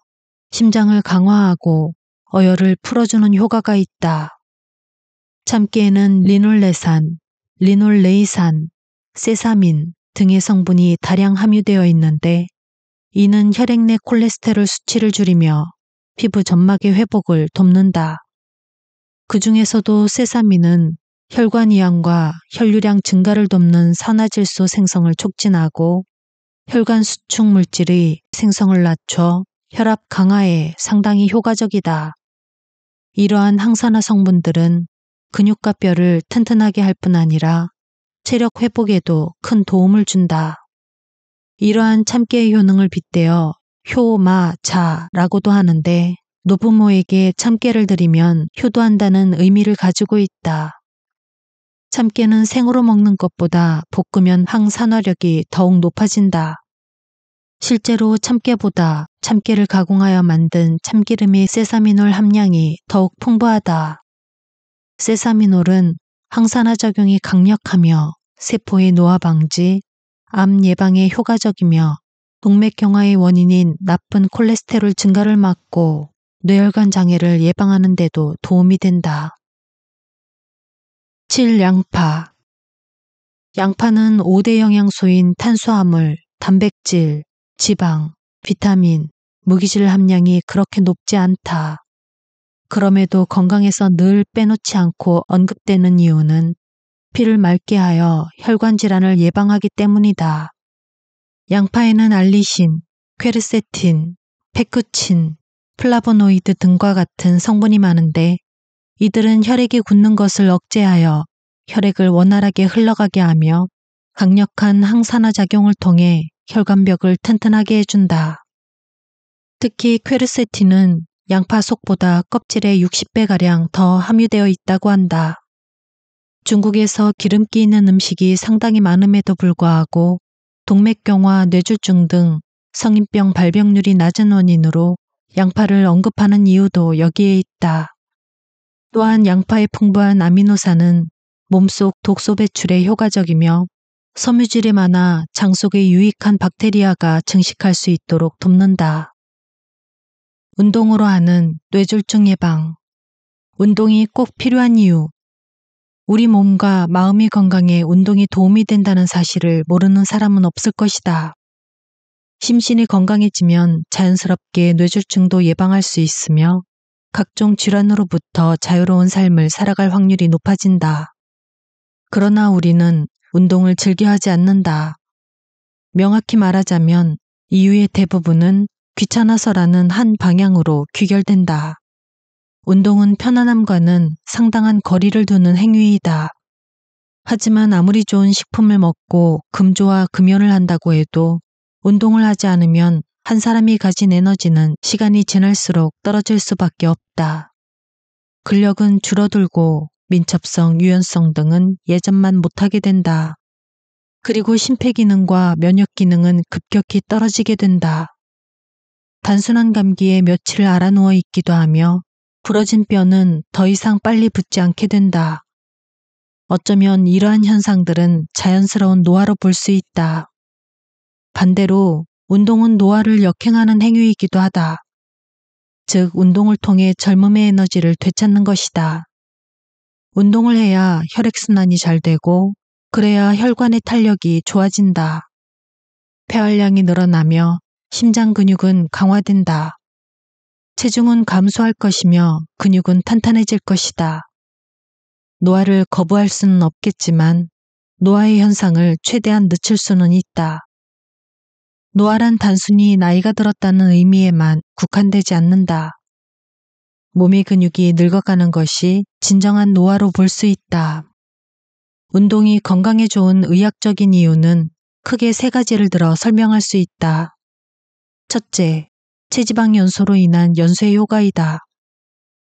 심장을 강화하고 어혈을 풀어주는 효과가 있다. 참깨에는 리놀레산, 리놀레이산, 세사민 등의 성분이 다량 함유되어 있는데 이는 혈액 내 콜레스테롤 수치를 줄이며 피부 점막의 회복을 돕는다. 그 중에서도 세사민은 혈관 이완과 혈류량 증가를 돕는 산화질소 생성을 촉진하고 혈관 수축 물질의 생성을 낮춰 혈압 강화에 상당히 효과적이다. 이러한 항산화 성분들은 근육과 뼈를 튼튼하게 할 뿐 아니라 체력 회복에도 큰 도움을 준다. 이러한 참깨의 효능을 빗대어 효마자라고도 하는데 노부모에게 참깨를 드리면 효도한다는 의미를 가지고 있다. 참깨는 생으로 먹는 것보다 볶으면 항산화력이 더욱 높아진다. 실제로 참깨보다 참깨를 가공하여 만든 참기름의 세사미놀 함량이 더욱 풍부하다. 세사미놀은 항산화 작용이 강력하며 세포의 노화 방지, 암 예방에 효과적이며 동맥경화의 원인인 나쁜 콜레스테롤 증가를 막고 뇌혈관 장애를 예방하는 데도 도움이 된다. 7. 양파 양파는 5대 영양소인 탄수화물, 단백질, 지방, 비타민, 무기질 함량이 그렇게 높지 않다. 그럼에도 건강에서 늘 빼놓지 않고 언급되는 이유는 피를 맑게 하여 혈관 질환을 예방하기 때문이다. 양파에는 알리신, 퀘르세틴, 페크친, 플라보노이드 등과 같은 성분이 많은데 이들은 혈액이 굳는 것을 억제하여 혈액을 원활하게 흘러가게 하며 강력한 항산화 작용을 통해 혈관벽을 튼튼하게 해준다. 특히 퀘르세틴은 양파 속보다 껍질에 60배가량 더 함유되어 있다고 한다. 중국에서 기름기 있는 음식이 상당히 많음에도 불구하고 동맥경화, 뇌졸중 등 성인병 발병률이 낮은 원인으로 양파를 언급하는 이유도 여기에 있다. 또한 양파의 풍부한 아미노산은 몸속 독소 배출에 효과적이며 섬유질이 많아 장 속의 유익한 박테리아가 증식할 수 있도록 돕는다. 운동으로 하는 뇌졸중 예방. 운동이 꼭 필요한 이유. 우리 몸과 마음의 건강에 운동이 도움이 된다는 사실을 모르는 사람은 없을 것이다. 심신이 건강해지면 자연스럽게 뇌졸중도 예방할 수 있으며 각종 질환으로부터 자유로운 삶을 살아갈 확률이 높아진다. 그러나 우리는 운동을 즐겨하지 않는다. 명확히 말하자면 이유의 대부분은 귀찮아서라는 한 방향으로 귀결된다. 운동은 편안함과는 상당한 거리를 두는 행위이다. 하지만 아무리 좋은 식품을 먹고 금조와 금연을 한다고 해도 운동을 하지 않으면 한 사람이 가진 에너지는 시간이 지날수록 떨어질 수밖에 없다. 근력은 줄어들고 민첩성, 유연성 등은 예전만 못하게 된다. 그리고 심폐기능과 면역기능은 급격히 떨어지게 된다. 단순한 감기에 며칠 알아누워 있기도 하며 부러진 뼈는 더 이상 빨리 붙지 않게 된다. 어쩌면 이러한 현상들은 자연스러운 노화로 볼 수 있다. 반대로 운동은 노화를 역행하는 행위이기도 하다. 즉, 운동을 통해 젊음의 에너지를 되찾는 것이다. 운동을 해야 혈액순환이 잘 되고, 그래야 혈관의 탄력이 좋아진다. 폐활량이 늘어나며 심장 근육은 강화된다. 체중은 감소할 것이며 근육은 탄탄해질 것이다. 노화를 거부할 수는 없겠지만 노화의 현상을 최대한 늦출 수는 있다. 노화란 단순히 나이가 들었다는 의미에만 국한되지 않는다. 몸의 근육이 늙어가는 것이 진정한 노화로 볼 수 있다. 운동이 건강에 좋은 의학적인 이유는 크게 세 가지를 들어 설명할 수 있다. 첫째, 체지방 연소로 인한 연쇄 효과이다.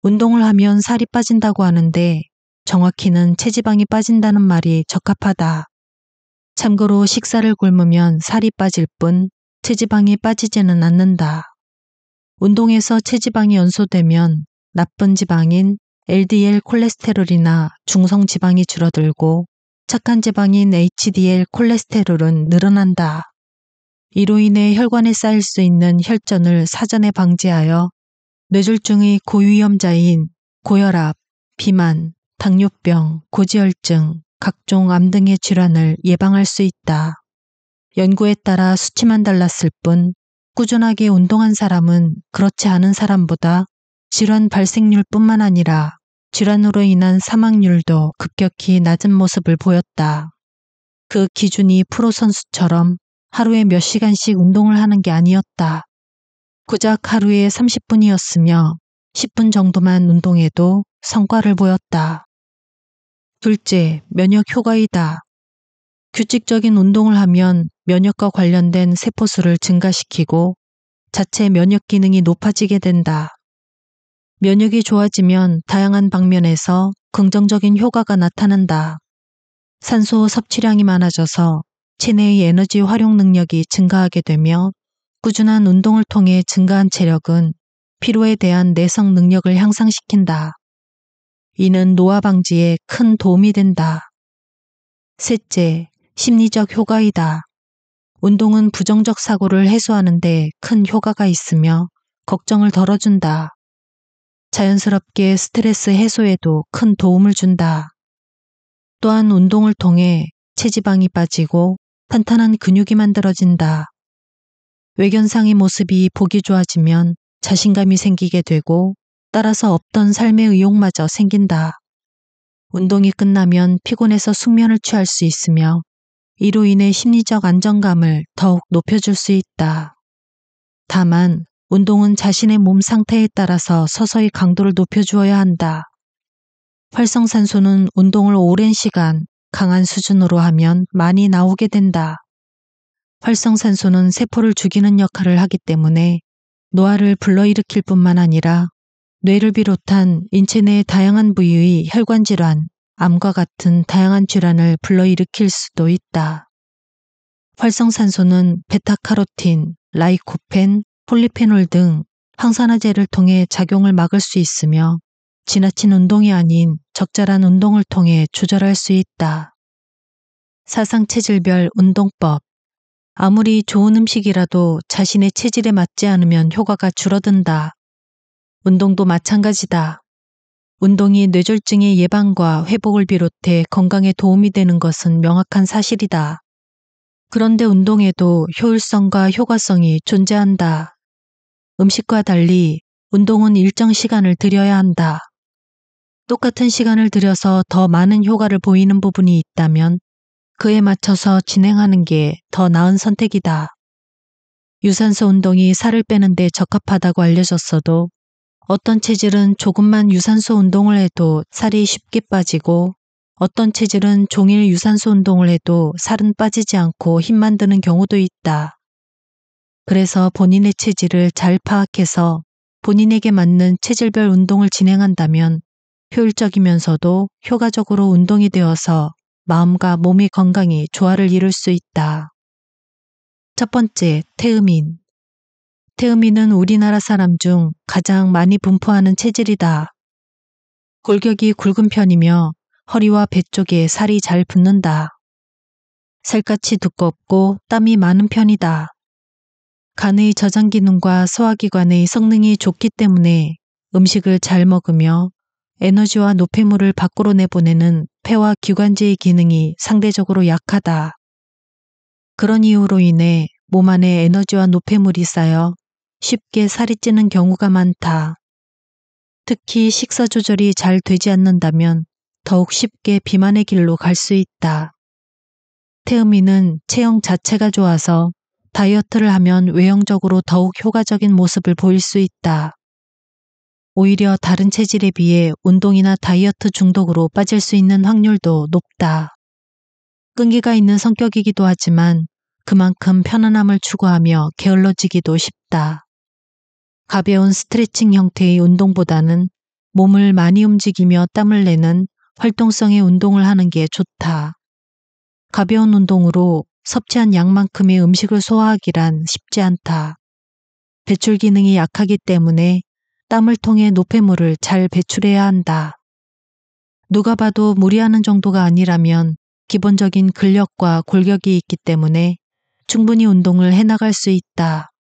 운동을 하면 살이 빠진다고 하는데 정확히는 체지방이 빠진다는 말이 적합하다. 참고로 식사를 굶으면 살이 빠질 뿐 체지방이 빠지지는 않는다. 운동에서 체지방이 연소되면 나쁜 지방인 LDL 콜레스테롤이나 중성 지방이 줄어들고 착한 지방인 HDL 콜레스테롤은 늘어난다. 이로 인해 혈관에 쌓일 수 있는 혈전을 사전에 방지하여 뇌졸중의 고위험자인 고혈압, 비만, 당뇨병, 고지혈증, 각종 암 등의 질환을 예방할 수 있다. 연구에 따라 수치만 달랐을 뿐 꾸준하게 운동한 사람은 그렇지 않은 사람보다 질환 발생률뿐만 아니라 질환으로 인한 사망률도 급격히 낮은 모습을 보였다. 그 기준이 프로 선수처럼 하루에 몇 시간씩 운동을 하는 게 아니었다. 고작 하루에 30분이었으며 10분 정도만 운동해도 성과를 보였다. 둘째, 면역 효과이다. 규칙적인 운동을 하면 면역과 관련된 세포수를 증가시키고 자체 면역 기능이 높아지게 된다. 면역이 좋아지면 다양한 방면에서 긍정적인 효과가 나타난다. 산소 섭취량이 많아져서 체내의 에너지 활용 능력이 증가하게 되며 꾸준한 운동을 통해 증가한 체력은 피로에 대한 내성 능력을 향상시킨다. 이는 노화 방지에 큰 도움이 된다. 셋째, 심리적 효과이다. 운동은 부정적 사고를 해소하는데 큰 효과가 있으며 걱정을 덜어준다. 자연스럽게 스트레스 해소에도 큰 도움을 준다. 또한 운동을 통해 체지방이 빠지고 탄탄한 근육이 만들어진다. 외견상의 모습이 보기 좋아지면 자신감이 생기게 되고 따라서 없던 삶의 의욕마저 생긴다. 운동이 끝나면 피곤해서 숙면을 취할 수 있으며 이로 인해 심리적 안정감을 더욱 높여줄 수 있다. 다만 운동은 자신의 몸 상태에 따라서 서서히 강도를 높여주어야 한다. 활성산소는 운동을 오랜 시간 강한 수준으로 하면 많이 나오게 된다. 활성산소는 세포를 죽이는 역할을 하기 때문에 노화를 불러일으킬 뿐만 아니라 뇌를 비롯한 인체 내의 다양한 부위의 혈관 질환, 암과 같은 다양한 질환을 불러일으킬 수도 있다. 활성산소는 베타카로틴, 라이코펜, 폴리페놀 등 항산화제를 통해 작용을 막을 수 있으며 지나친 운동이 아닌 적절한 운동을 통해 조절할 수 있다. 사상 체질별 운동법 아무리 좋은 음식이라도 자신의 체질에 맞지 않으면 효과가 줄어든다. 운동도 마찬가지다. 운동이 뇌졸중의 예방과 회복을 비롯해 건강에 도움이 되는 것은 명확한 사실이다. 그런데 운동에도 효율성과 효과성이 존재한다. 음식과 달리 운동은 일정 시간을 들여야 한다. 똑같은 시간을 들여서 더 많은 효과를 보이는 부분이 있다면 그에 맞춰서 진행하는 게 더 나은 선택이다. 유산소 운동이 살을 빼는데 적합하다고 알려졌어도 어떤 체질은 조금만 유산소 운동을 해도 살이 쉽게 빠지고 어떤 체질은 종일 유산소 운동을 해도 살은 빠지지 않고 힘만 드는 경우도 있다. 그래서 본인의 체질을 잘 파악해서 본인에게 맞는 체질별 운동을 진행한다면 효율적이면서도 효과적으로 운동이 되어서 마음과 몸의건강이 조화를 이룰 수 있다. 첫 번째, 태음인. 태음이는 우리나라 사람 중 가장 많이 분포하는 체질이다. 골격이 굵은 편이며 허리와 배 쪽에 살이 잘 붙는다. 살갗이 두껍고 땀이 많은 편이다. 간의 저장 기능과 소화기관의 성능이 좋기 때문에 음식을 잘 먹으며 에너지와 노폐물을 밖으로 내보내는 폐와 기관지의 기능이 상대적으로 약하다. 그런 이유로 인해 몸 안에 에너지와 노폐물이 쌓여 쉽게 살이 찌는 경우가 많다. 특히 식사 조절이 잘 되지 않는다면 더욱 쉽게 비만의 길로 갈 수 있다. 태음이는 체형 자체가 좋아서 다이어트를 하면 외형적으로 더욱 효과적인 모습을 보일 수 있다. 오히려 다른 체질에 비해 운동이나 다이어트 중독으로 빠질 수 있는 확률도 높다. 끈기가 있는 성격이기도 하지만 그만큼 편안함을 추구하며 게을러지기도 쉽다. 가벼운 스트레칭 형태의 운동보다는 몸을 많이 움직이며 땀을 내는 활동성의 운동을 하는 게 좋다. 가벼운 운동으로 섭취한 양만큼의 음식을 소화하기란 쉽지 않다. 배출 기능이 약하기 때문에 땀을 통해 노폐물을 잘 배출해야 한다. 누가 봐도 무리하는 정도가 아니라면 기본적인 근력과 골격이 있기 때문에 충분히 운동을 해나갈 수 있다.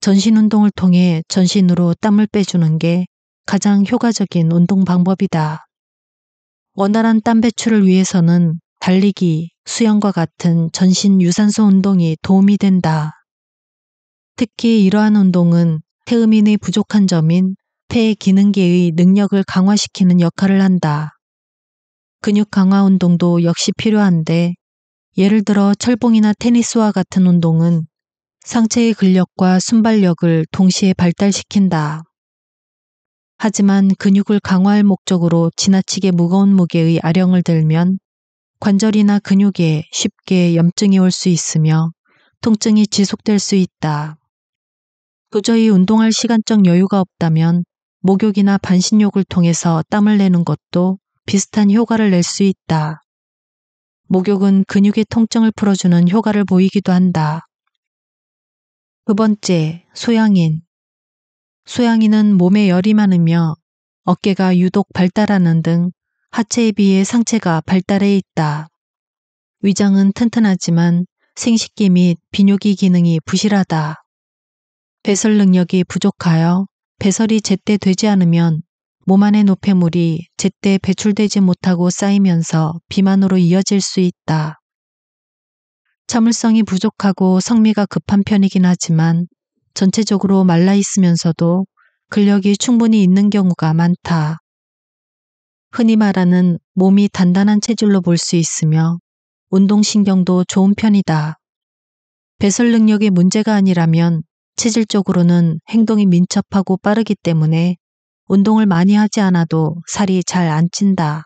전신 운동을 통해 전신으로 땀을 빼주는 게 가장 효과적인 운동 방법이다. 원활한 땀 배출을 위해서는 달리기, 수영과 같은 전신 유산소 운동이 도움이 된다. 특히 이러한 운동은 태음인의 부족한 점인 폐 기능계의 능력을 강화시키는 역할을 한다. 근육 강화 운동도 역시 필요한데 예를 들어 철봉이나 테니스와 같은 운동은 상체의 근력과 순발력을 동시에 발달시킨다. 하지만 근육을 강화할 목적으로 지나치게 무거운 무게의 아령을 들면 관절이나 근육에 쉽게 염증이 올 수 있으며 통증이 지속될 수 있다. 도저히 운동할 시간적 여유가 없다면 목욕이나 반신욕을 통해서 땀을 내는 것도 비슷한 효과를 낼 수 있다. 목욕은 근육의 통증을 풀어주는 효과를 보이기도 한다. 두 번째, 소양인. 소양인은 몸에 열이 많으며 어깨가 유독 발달하는 등 하체에 비해 상체가 발달해 있다. 위장은 튼튼하지만 생식기 및 비뇨기 기능이 부실하다. 배설 능력이 부족하여 배설이 제때 되지 않으면 몸 안의 노폐물이 제때 배출되지 못하고 쌓이면서 비만으로 이어질 수 있다. 참을성이 부족하고 성미가 급한 편이긴 하지만 전체적으로 말라 있으면서도 근력이 충분히 있는 경우가 많다. 흔히 말하는 몸이 단단한 체질로 볼 수 있으며 운동신경도 좋은 편이다. 배설 능력이 문제가 아니라면 체질적으로는 행동이 민첩하고 빠르기 때문에 운동을 많이 하지 않아도 살이 잘 안 찐다.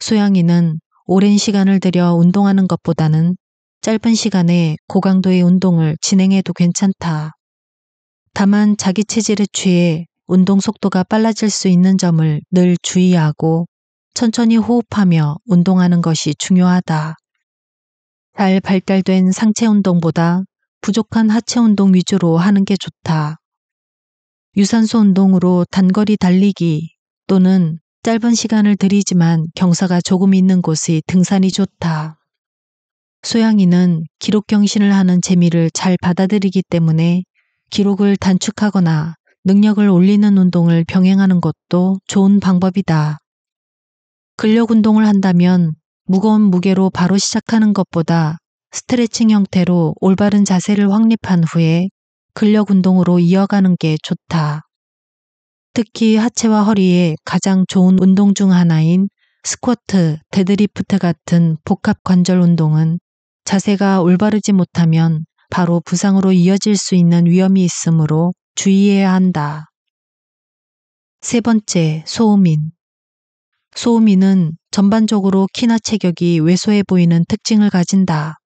소양이는 오랜 시간을 들여 운동하는 것보다는 짧은 시간에 고강도의 운동을 진행해도 괜찮다. 다만 자기 체질에 취해 운동 속도가 빨라질 수 있는 점을 늘 주의하고 천천히 호흡하며 운동하는 것이 중요하다. 잘 발달된 상체 운동보다 부족한 하체 운동 위주로 하는 게 좋다. 유산소 운동으로 단거리 달리기 또는 짧은 시간을 들이지만 경사가 조금 있는 곳의 등산이 좋다. 소양이는 기록 경신을 하는 재미를 잘 받아들이기 때문에 기록을 단축하거나 능력을 올리는 운동을 병행하는 것도 좋은 방법이다. 근력 운동을 한다면 무거운 무게로 바로 시작하는 것보다 스트레칭 형태로 올바른 자세를 확립한 후에 근력 운동으로 이어가는 게 좋다. 특히 하체와 허리에 가장 좋은 운동 중 하나인 스쿼트, 데드리프트 같은 복합 관절 운동은 자세가 올바르지 못하면 바로 부상으로 이어질 수 있는 위험이 있으므로 주의해야 한다. 세 번째, 소음인. 소음인은 전반적으로 키나 체격이 왜소해 보이는 특징을 가진다.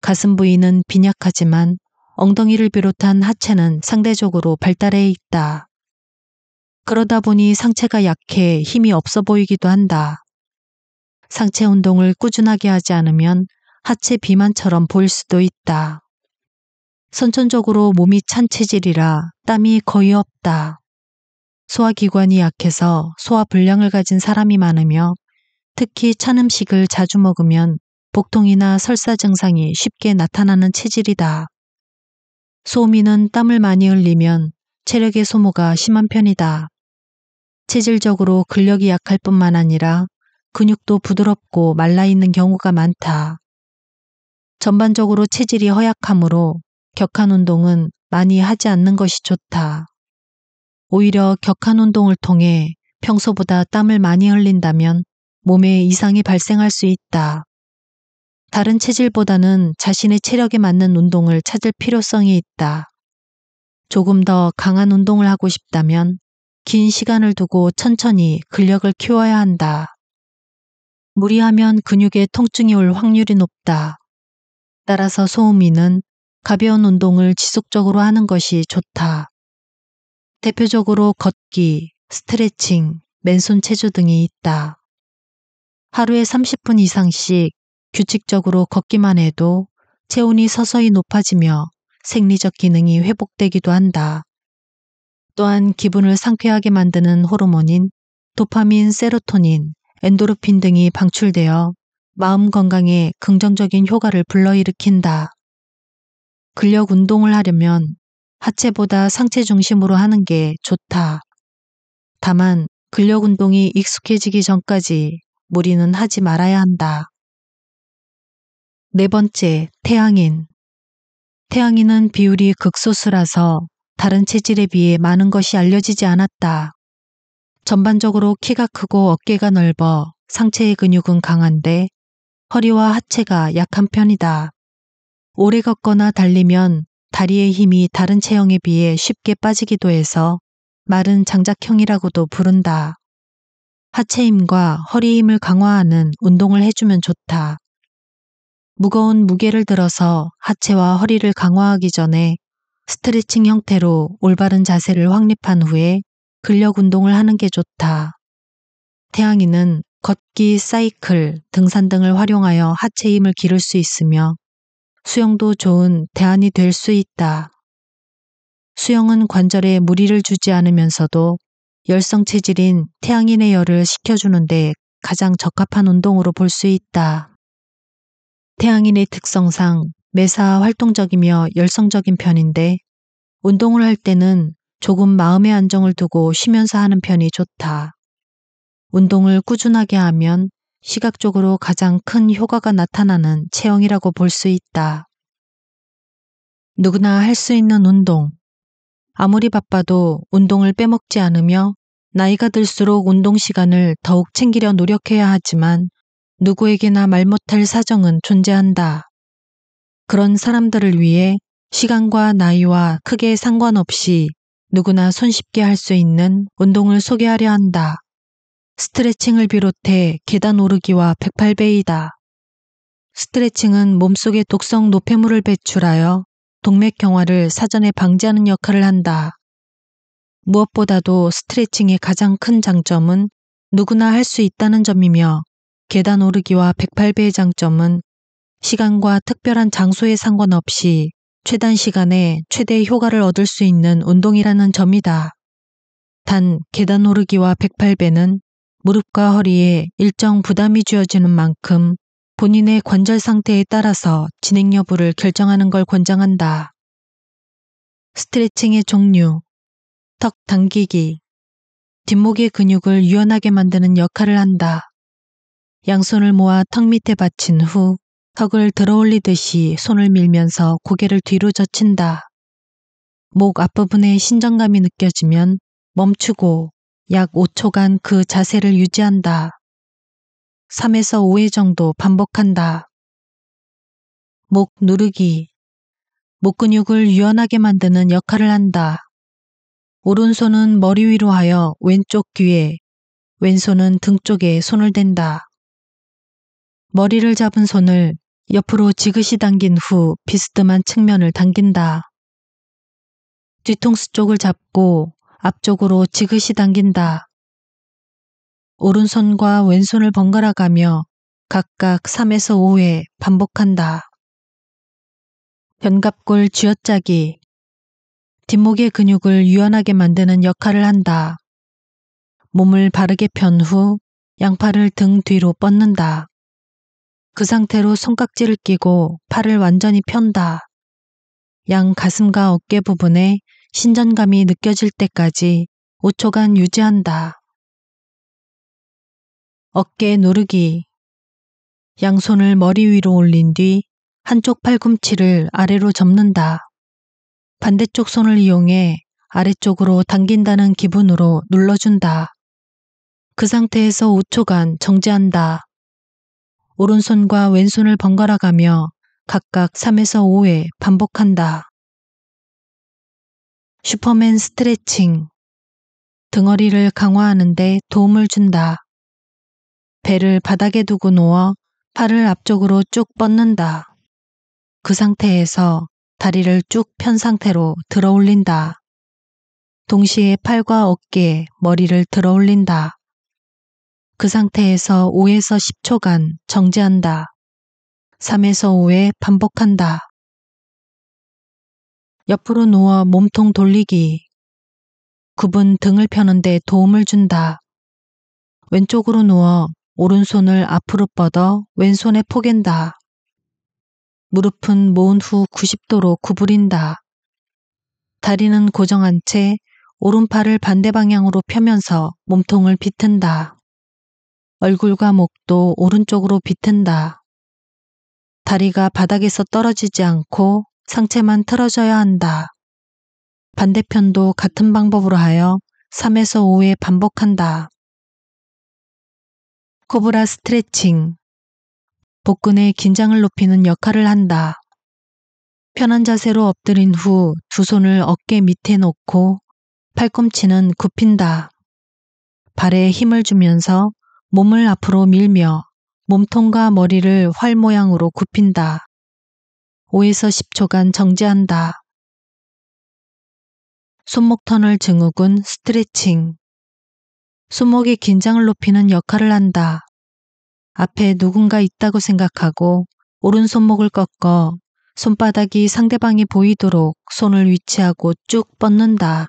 가슴 부위는 빈약하지만 엉덩이를 비롯한 하체는 상대적으로 발달해 있다. 그러다 보니 상체가 약해 힘이 없어 보이기도 한다. 상체 운동을 꾸준하게 하지 않으면 하체 비만처럼 보일 수도 있다. 선천적으로 몸이 찬 체질이라 땀이 거의 없다. 소화기관이 약해서 소화불량을 가진 사람이 많으며 특히 찬 음식을 자주 먹으면 복통이나 설사 증상이 쉽게 나타나는 체질이다. 소미는 땀을 많이 흘리면 체력의 소모가 심한 편이다. 체질적으로 근력이 약할 뿐만 아니라 근육도 부드럽고 말라있는 경우가 많다. 전반적으로 체질이 허약하므로 격한 운동은 많이 하지 않는 것이 좋다. 오히려 격한 운동을 통해 평소보다 땀을 많이 흘린다면 몸에 이상이 발생할 수 있다. 다른 체질보다는 자신의 체력에 맞는 운동을 찾을 필요성이 있다. 조금 더 강한 운동을 하고 싶다면 긴 시간을 두고 천천히 근력을 키워야 한다. 무리하면 근육에 통증이 올 확률이 높다. 따라서 소음이는 가벼운 운동을 지속적으로 하는 것이 좋다. 대표적으로 걷기, 스트레칭, 맨손 체조 등이 있다. 하루에 30분 이상씩 규칙적으로 걷기만 해도 체온이 서서히 높아지며 생리적 기능이 회복되기도 한다. 또한 기분을 상쾌하게 만드는 호르몬인 도파민, 세로토닌, 엔도르핀 등이 방출되어 마음 건강에 긍정적인 효과를 불러일으킨다. 근력 운동을 하려면 하체보다 상체 중심으로 하는 게 좋다. 다만 근력 운동이 익숙해지기 전까지 무리는 하지 말아야 한다. 네 번째, 태양인. 태양인은 비율이 극소수라서 다른 체질에 비해 많은 것이 알려지지 않았다. 전반적으로 키가 크고 어깨가 넓어 상체의 근육은 강한데 허리와 하체가 약한 편이다. 오래 걷거나 달리면 다리의 힘이 다른 체형에 비해 쉽게 빠지기도 해서 마른 장작형이라고도 부른다. 하체 힘과 허리 힘을 강화하는 운동을 해주면 좋다. 무거운 무게를 들어서 하체와 허리를 강화하기 전에 스트레칭 형태로 올바른 자세를 확립한 후에 근력 운동을 하는 게 좋다. 태양이는 걷기, 사이클, 등산 등을 활용하여 하체 힘을 기를 수 있으며 수영도 좋은 대안이 될 수 있다. 수영은 관절에 무리를 주지 않으면서도 열성 체질인 태양인의 열을 식혀주는데 가장 적합한 운동으로 볼 수 있다. 태양인의 특성상 매사 활동적이며 열성적인 편인데 운동을 할 때는 조금 마음의 안정을 두고 쉬면서 하는 편이 좋다. 운동을 꾸준하게 하면 시각적으로 가장 큰 효과가 나타나는 체형이라고 볼 수 있다. 누구나 할 수 있는 운동. 아무리 바빠도 운동을 빼먹지 않으며 나이가 들수록 운동 시간을 더욱 챙기려 노력해야 하지만 누구에게나 말 못할 사정은 존재한다. 그런 사람들을 위해 시간과 나이와 크게 상관없이 누구나 손쉽게 할 수 있는 운동을 소개하려 한다. 스트레칭을 비롯해 계단 오르기와 108배이다. 스트레칭은 몸속의 독성 노폐물을 배출하여 동맥 경화를 사전에 방지하는 역할을 한다. 무엇보다도 스트레칭의 가장 큰 장점은 누구나 할 수 있다는 점이며 계단 오르기와 108배의 장점은 시간과 특별한 장소에 상관없이 최단 시간에 최대의 효과를 얻을 수 있는 운동이라는 점이다. 단 계단 오르기와 108배는 무릎과 허리에 일정 부담이 주어지는 만큼 본인의 관절 상태에 따라서 진행 여부를 결정하는 걸 권장한다. 스트레칭의 종류, 턱 당기기, 뒷목의 근육을 유연하게 만드는 역할을 한다. 양손을 모아 턱 밑에 받친 후 턱을 들어 올리듯이 손을 밀면서 고개를 뒤로 젖힌다. 목 앞부분에 신장감이 느껴지면 멈추고 약 5초간 그 자세를 유지한다. 3에서 5회 정도 반복한다. 목 누르기. 목 근육을 유연하게 만드는 역할을 한다. 오른손은 머리 위로 하여 왼쪽 귀에, 왼손은 등 쪽에 손을 댄다. 머리를 잡은 손을 옆으로 지그시 당긴 후 비스듬한 측면을 당긴다. 뒤통수 쪽을 잡고 앞쪽으로 지그시 당긴다. 오른손과 왼손을 번갈아 가며 각각 3에서 5회 반복한다. 견갑골 쥐어짜기 뒷목의 근육을 유연하게 만드는 역할을 한다. 몸을 바르게 편 후 양팔을 등 뒤로 뻗는다. 그 상태로 손깍지를 끼고 팔을 완전히 편다. 양 가슴과 어깨 부분에 신전감이 느껴질 때까지 5초간 유지한다. 어깨 누르기. 양손을 머리 위로 올린 뒤 한쪽 팔꿈치를 아래로 접는다. 반대쪽 손을 이용해 아래쪽으로 당긴다는 기분으로 눌러준다. 그 상태에서 5초간 정지한다. 오른손과 왼손을 번갈아가며 각각 3에서 5회 반복한다. 슈퍼맨 스트레칭. 등어리를 강화하는데 도움을 준다. 배를 바닥에 두고 누워 팔을 앞쪽으로 쭉 뻗는다. 그 상태에서 다리를 쭉 편 상태로 들어 올린다. 동시에 팔과 어깨에 머리를 들어 올린다. 그 상태에서 5에서 10초간 정지한다. 3에서 5회 반복한다. 옆으로 누워 몸통 돌리기. 굽분 등을 펴는데 도움을 준다. 왼쪽으로 누워 오른손을 앞으로 뻗어 왼손에 포갠다. 무릎은 모은 후 90도로 구부린다. 다리는 고정한 채 오른팔을 반대 방향으로 펴면서 몸통을 비튼다. 얼굴과 목도 오른쪽으로 비튼다. 다리가 바닥에서 떨어지지 않고 상체만 틀어져야 한다. 반대편도 같은 방법으로 하여 3에서 5회 반복한다. 코브라 스트레칭. 복근의 긴장을 높이는 역할을 한다. 편한 자세로 엎드린 후 두 손을 어깨 밑에 놓고 팔꿈치는 굽힌다. 발에 힘을 주면서 몸을 앞으로 밀며 몸통과 머리를 활 모양으로 굽힌다. 5에서 10초간 정지한다. 손목 터널 증후군 스트레칭. 손목이 긴장을 높이는 역할을 한다. 앞에 누군가 있다고 생각하고 오른손목을 꺾어 손바닥이 상대방이 보이도록 손을 위치하고 쭉 뻗는다.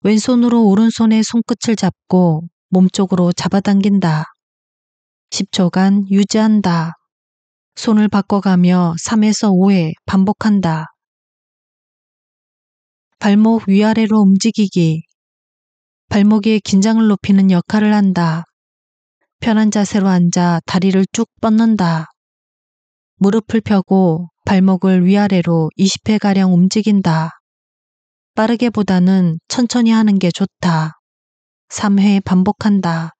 왼손으로 오른손의 손끝을 잡고 몸쪽으로 잡아당긴다. 10초간 유지한다. 손을 바꿔가며 3에서 5회 반복한다. 발목 위아래로 움직이기. 발목의 긴장을 높이는 역할을 한다. 편한 자세로 앉아 다리를 쭉 뻗는다. 무릎을 펴고 발목을 위아래로 20회가량 움직인다. 빠르게 보다는 천천히 하는 게 좋다. 3회 반복한다.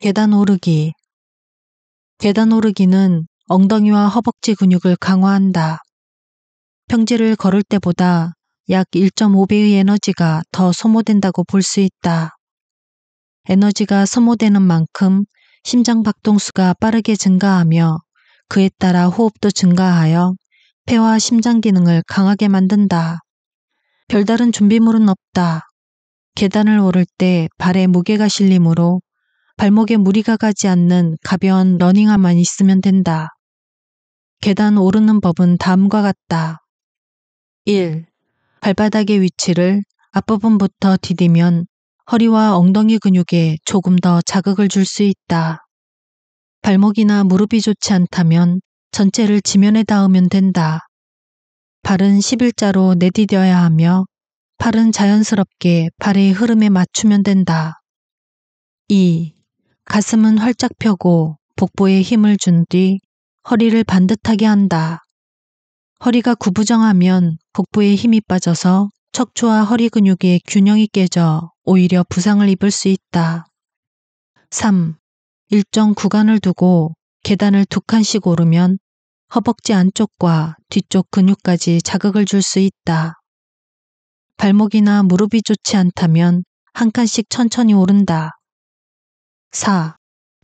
계단 오르기. 계단 오르기는 엉덩이와 허벅지 근육을 강화한다. 평지를 걸을 때보다 약 1.5배의 에너지가 더 소모된다고 볼 수 있다. 에너지가 소모되는 만큼 심장 박동수가 빠르게 증가하며 그에 따라 호흡도 증가하여 폐와 심장 기능을 강하게 만든다. 별다른 준비물은 없다. 계단을 오를 때 발에 무게가 실리므로 발목에 무리가 가지 않는 가벼운 러닝화만 있으면 된다. 계단 오르는 법은 다음과 같다. 1. 발바닥의 위치를 앞부분부터 디디면 허리와 엉덩이 근육에 조금 더 자극을 줄 수 있다. 발목이나 무릎이 좋지 않다면 전체를 지면에 닿으면 된다. 발은 11자로 내디뎌야 하며 팔은 자연스럽게 발의 흐름에 맞추면 된다. 2. 가슴은 활짝 펴고 복부에 힘을 준 뒤 허리를 반듯하게 한다. 허리가 구부정하면 복부에 힘이 빠져서 척추와 허리 근육의 균형이 깨져 오히려 부상을 입을 수 있다. 3. 일정 구간을 두고 계단을 두 칸씩 오르면 허벅지 안쪽과 뒤쪽 근육까지 자극을 줄 수 있다. 발목이나 무릎이 좋지 않다면 한 칸씩 천천히 오른다. 4.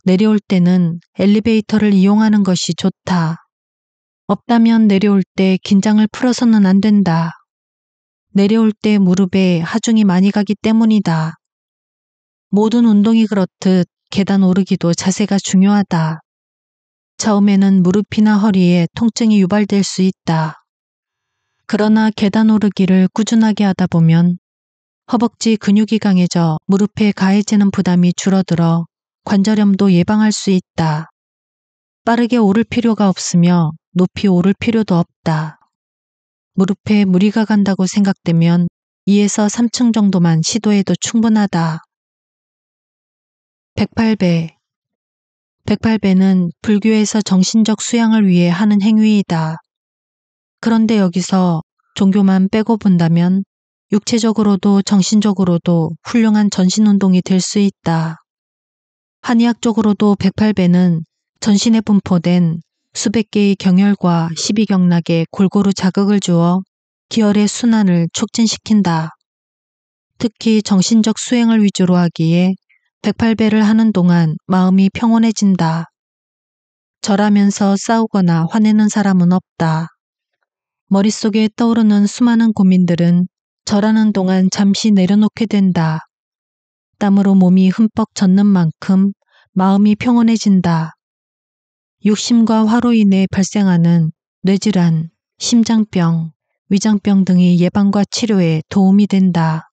내려올 때는 엘리베이터를 이용하는 것이 좋다. 없다면 내려올 때 긴장을 풀어서는 안 된다. 내려올 때 무릎에 하중이 많이 가기 때문이다. 모든 운동이 그렇듯 계단 오르기도 자세가 중요하다. 처음에는 무릎이나 허리에 통증이 유발될 수 있다. 그러나 계단 오르기를 꾸준하게 하다 보면 허벅지 근육이 강해져 무릎에 가해지는 부담이 줄어들어 관절염도 예방할 수 있다. 빠르게 오를 필요가 없으며 높이 오를 필요도 없다. 무릎에 무리가 간다고 생각되면 2에서 3층 정도만 시도해도 충분하다. 108배 108배는 불교에서 정신적 수양을 위해 하는 행위이다. 그런데 여기서 종교만 빼고 본다면 육체적으로도 정신적으로도 훌륭한 전신운동이 될 수 있다. 한의학적으로도 108배는 전신에 분포된 수백 개의 경혈과 십이경락에 골고루 자극을 주어 기혈의 순환을 촉진시킨다. 특히 정신적 수행을 위주로 하기에 108배를 하는 동안 마음이 평온해진다. 절하면서 싸우거나 화내는 사람은 없다. 머릿속에 떠오르는 수많은 고민들은 절하는 동안 잠시 내려놓게 된다. 땀으로 몸이 흠뻑 젖는 만큼 마음이 평온해진다. 욕심과 화로 인해 발생하는 뇌질환, 심장병, 위장병 등의 예방과 치료에 도움이 된다.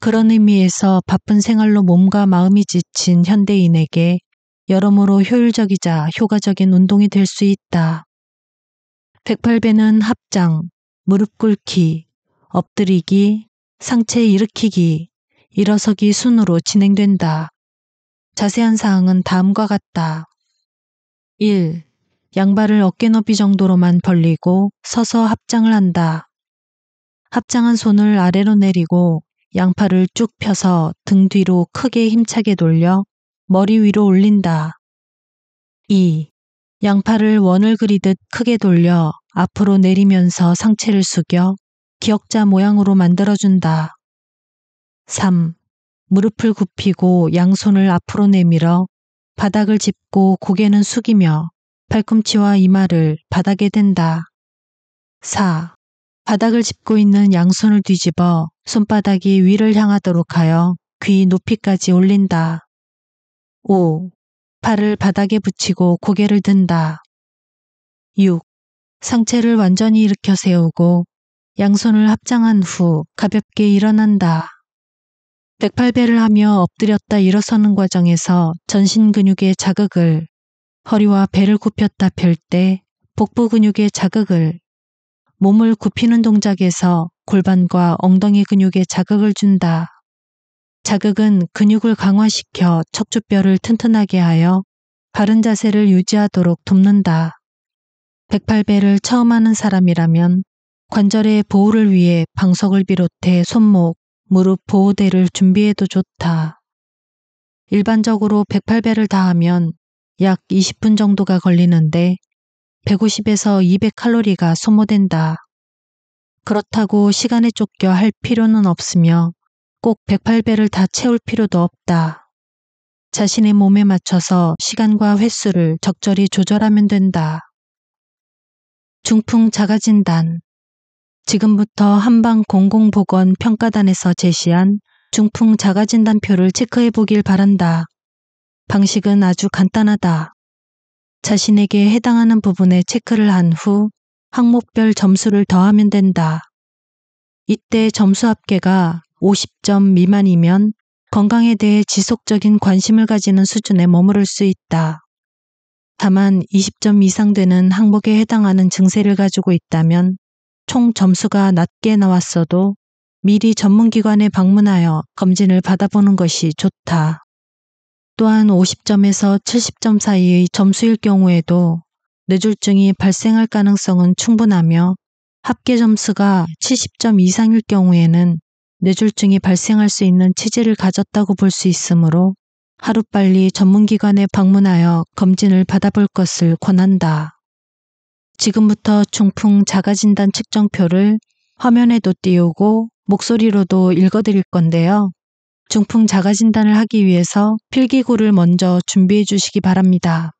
그런 의미에서 바쁜 생활로 몸과 마음이 지친 현대인에게 여러모로 효율적이자 효과적인 운동이 될 수 있다. 108배는 합장, 무릎 꿇기, 엎드리기, 상체 일으키기, 일어서기 순으로 진행된다. 자세한 사항은 다음과 같다. 1. 양발을 어깨 너비 정도로만 벌리고 서서 합장을 한다. 합장한 손을 아래로 내리고 양팔을 쭉 펴서 등 뒤로 크게 힘차게 돌려 머리 위로 올린다. 2. 양팔을 원을 그리듯 크게 돌려 앞으로 내리면서 상체를 숙여 기억자 모양으로 만들어준다. 3. 무릎을 굽히고 양손을 앞으로 내밀어 바닥을 짚고 고개는 숙이며 팔꿈치와 이마를 바닥에 댄다. 4. 바닥을 짚고 있는 양손을 뒤집어 손바닥이 위를 향하도록 하여 귀 높이까지 올린다. 5. 팔을 바닥에 붙이고 고개를 든다. 6. 상체를 완전히 일으켜 세우고 양손을 합장한 후 가볍게 일어난다. 1 0 8배를 하며 엎드렸다 일어서는 과정에서 전신 근육의 자극을 허리와 배를 굽혔다 펼 때 복부 근육의 자극을 몸을 굽히는 동작에서 골반과 엉덩이 근육에 자극을 준다. 자극은 근육을 강화시켜 척추뼈를 튼튼하게 하여 바른 자세를 유지하도록 돕는다. 108배를 처음 하는 사람이라면 관절의 보호를 위해 방석을 비롯해 손목, 무릎 보호대를 준비해도 좋다. 일반적으로 108배를 다하면 약 20분 정도가 걸리는데 150에서 200칼로리가 소모된다. 그렇다고 시간에 쫓겨 할 필요는 없으며 꼭 108배를 다 채울 필요도 없다. 자신의 몸에 맞춰서 시간과 횟수를 적절히 조절하면 된다. 중풍 자가진단 지금부터 한방 공공보건 평가단에서 제시한 중풍 자가진단표를 체크해 보길 바란다. 방식은 아주 간단하다. 자신에게 해당하는 부분에 체크를 한 후 항목별 점수를 더하면 된다. 이때 점수 합계가 50점 미만이면 건강에 대해 지속적인 관심을 가지는 수준에 머무를 수 있다. 다만 20점 이상 되는 항목에 해당하는 증세를 가지고 있다면 총 점수가 낮게 나왔어도 미리 전문기관에 방문하여 검진을 받아보는 것이 좋다. 또한 50점에서 70점 사이의 점수일 경우에도 뇌졸중이 발생할 가능성은 충분하며 합계 점수가 70점 이상일 경우에는 뇌졸중이 발생할 수 있는 체질을 가졌다고 볼 수 있으므로 하루빨리 전문기관에 방문하여 검진을 받아볼 것을 권한다. 지금부터 중풍 자가진단 측정표를 화면에도 띄우고 목소리로도 읽어드릴 건데요. 중풍 자가진단을 하기 위해서 필기구를 먼저 준비해 주시기 바랍니다.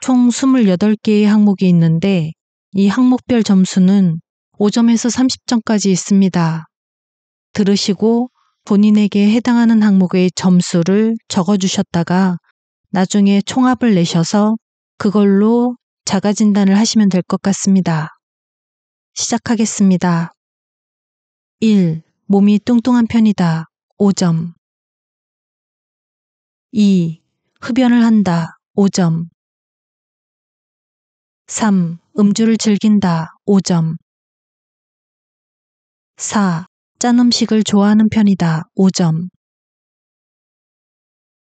총 28개의 항목이 있는데 이 항목별 점수는 5점에서 30점까지 있습니다. 들으시고 본인에게 해당하는 항목의 점수를 적어 주셨다가 나중에 총합을 내셔서 그걸로 자가 진단을 하시면 될 것 같습니다. 시작하겠습니다. 1. 몸이 뚱뚱한 편이다. 5점. 2. 흡연을 한다. 5점. 3. 음주를 즐긴다. 5점. 4. 짠 음식을 좋아하는 편이다. 5점.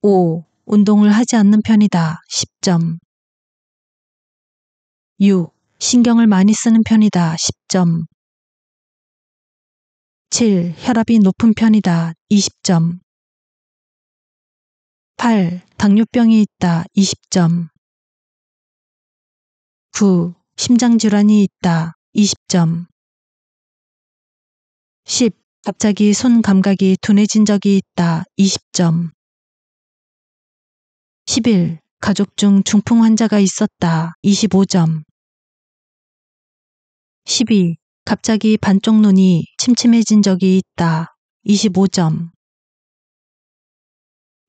5. 운동을 하지 않는 편이다. 10점. 6. 신경을 많이 쓰는 편이다. 10점. 7. 혈압이 높은 편이다. 20점. 8. 당뇨병이 있다. 20점. 9. 심장질환이 있다. 20점. 10. 갑자기 손 감각이 둔해진 적이 있다. 20점. 11. 가족 중 중풍 환자가 있었다. 25점. 12. 갑자기 반쪽 눈이 침침해진 적이 있다. 25점.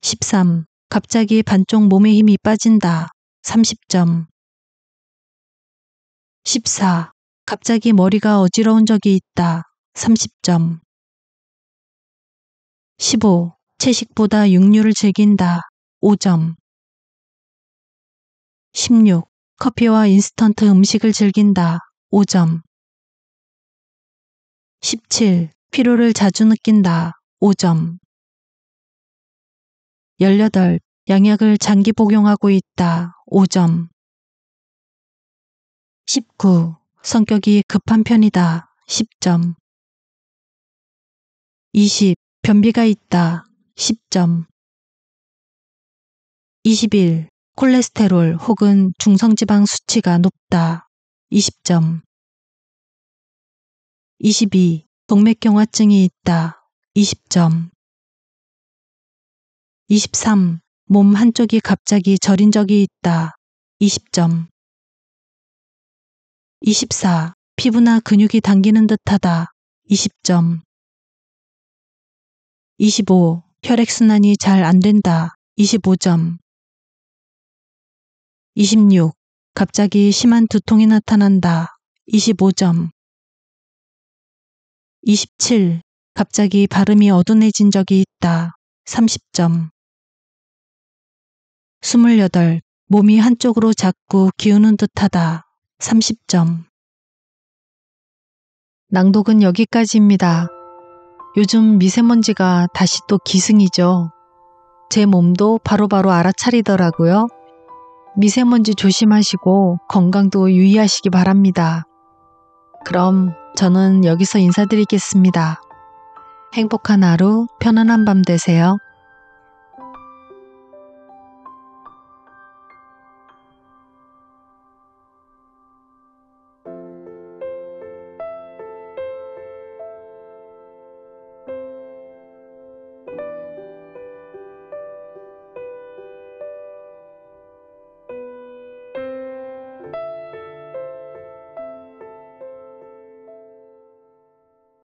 13. 갑자기 반쪽 몸에 힘이 빠진다. 30점. 14. 갑자기 머리가 어지러운 적이 있다. 30점. 15. 채식보다 육류를 즐긴다. 5점. 16. 커피와 인스턴트 음식을 즐긴다. 5점. 17. 피로를 자주 느낀다. 5점. 18. 양약을 장기 복용하고 있다. 5점. 19. 성격이 급한 편이다. 10점. 20. 변비가 있다. 10점. 21. 콜레스테롤 혹은 중성지방 수치가 높다. 20점. 22. 동맥경화증이 있다. 20점. 23. 몸 한쪽이 갑자기 저린 적이 있다. 20점. 24. 피부나 근육이 당기는 듯하다. 20점. 25. 혈액순환이 잘 안 된다. 25점. 26. 갑자기 심한 두통이 나타난다. 25점. 27. 갑자기 발음이 어둔해진 적이 있다. 30점. 28. 몸이 한쪽으로 자꾸 기우는 듯하다. 30점. 낭독은 여기까지입니다. 요즘 미세먼지가 다시 또 기승이죠. 제 몸도 바로바로 바로 알아차리더라고요. 미세먼지 조심하시고 건강도 유의하시기 바랍니다. 그럼 저는 여기서 인사드리겠습니다. 행복한 하루, 편안한 밤 되세요.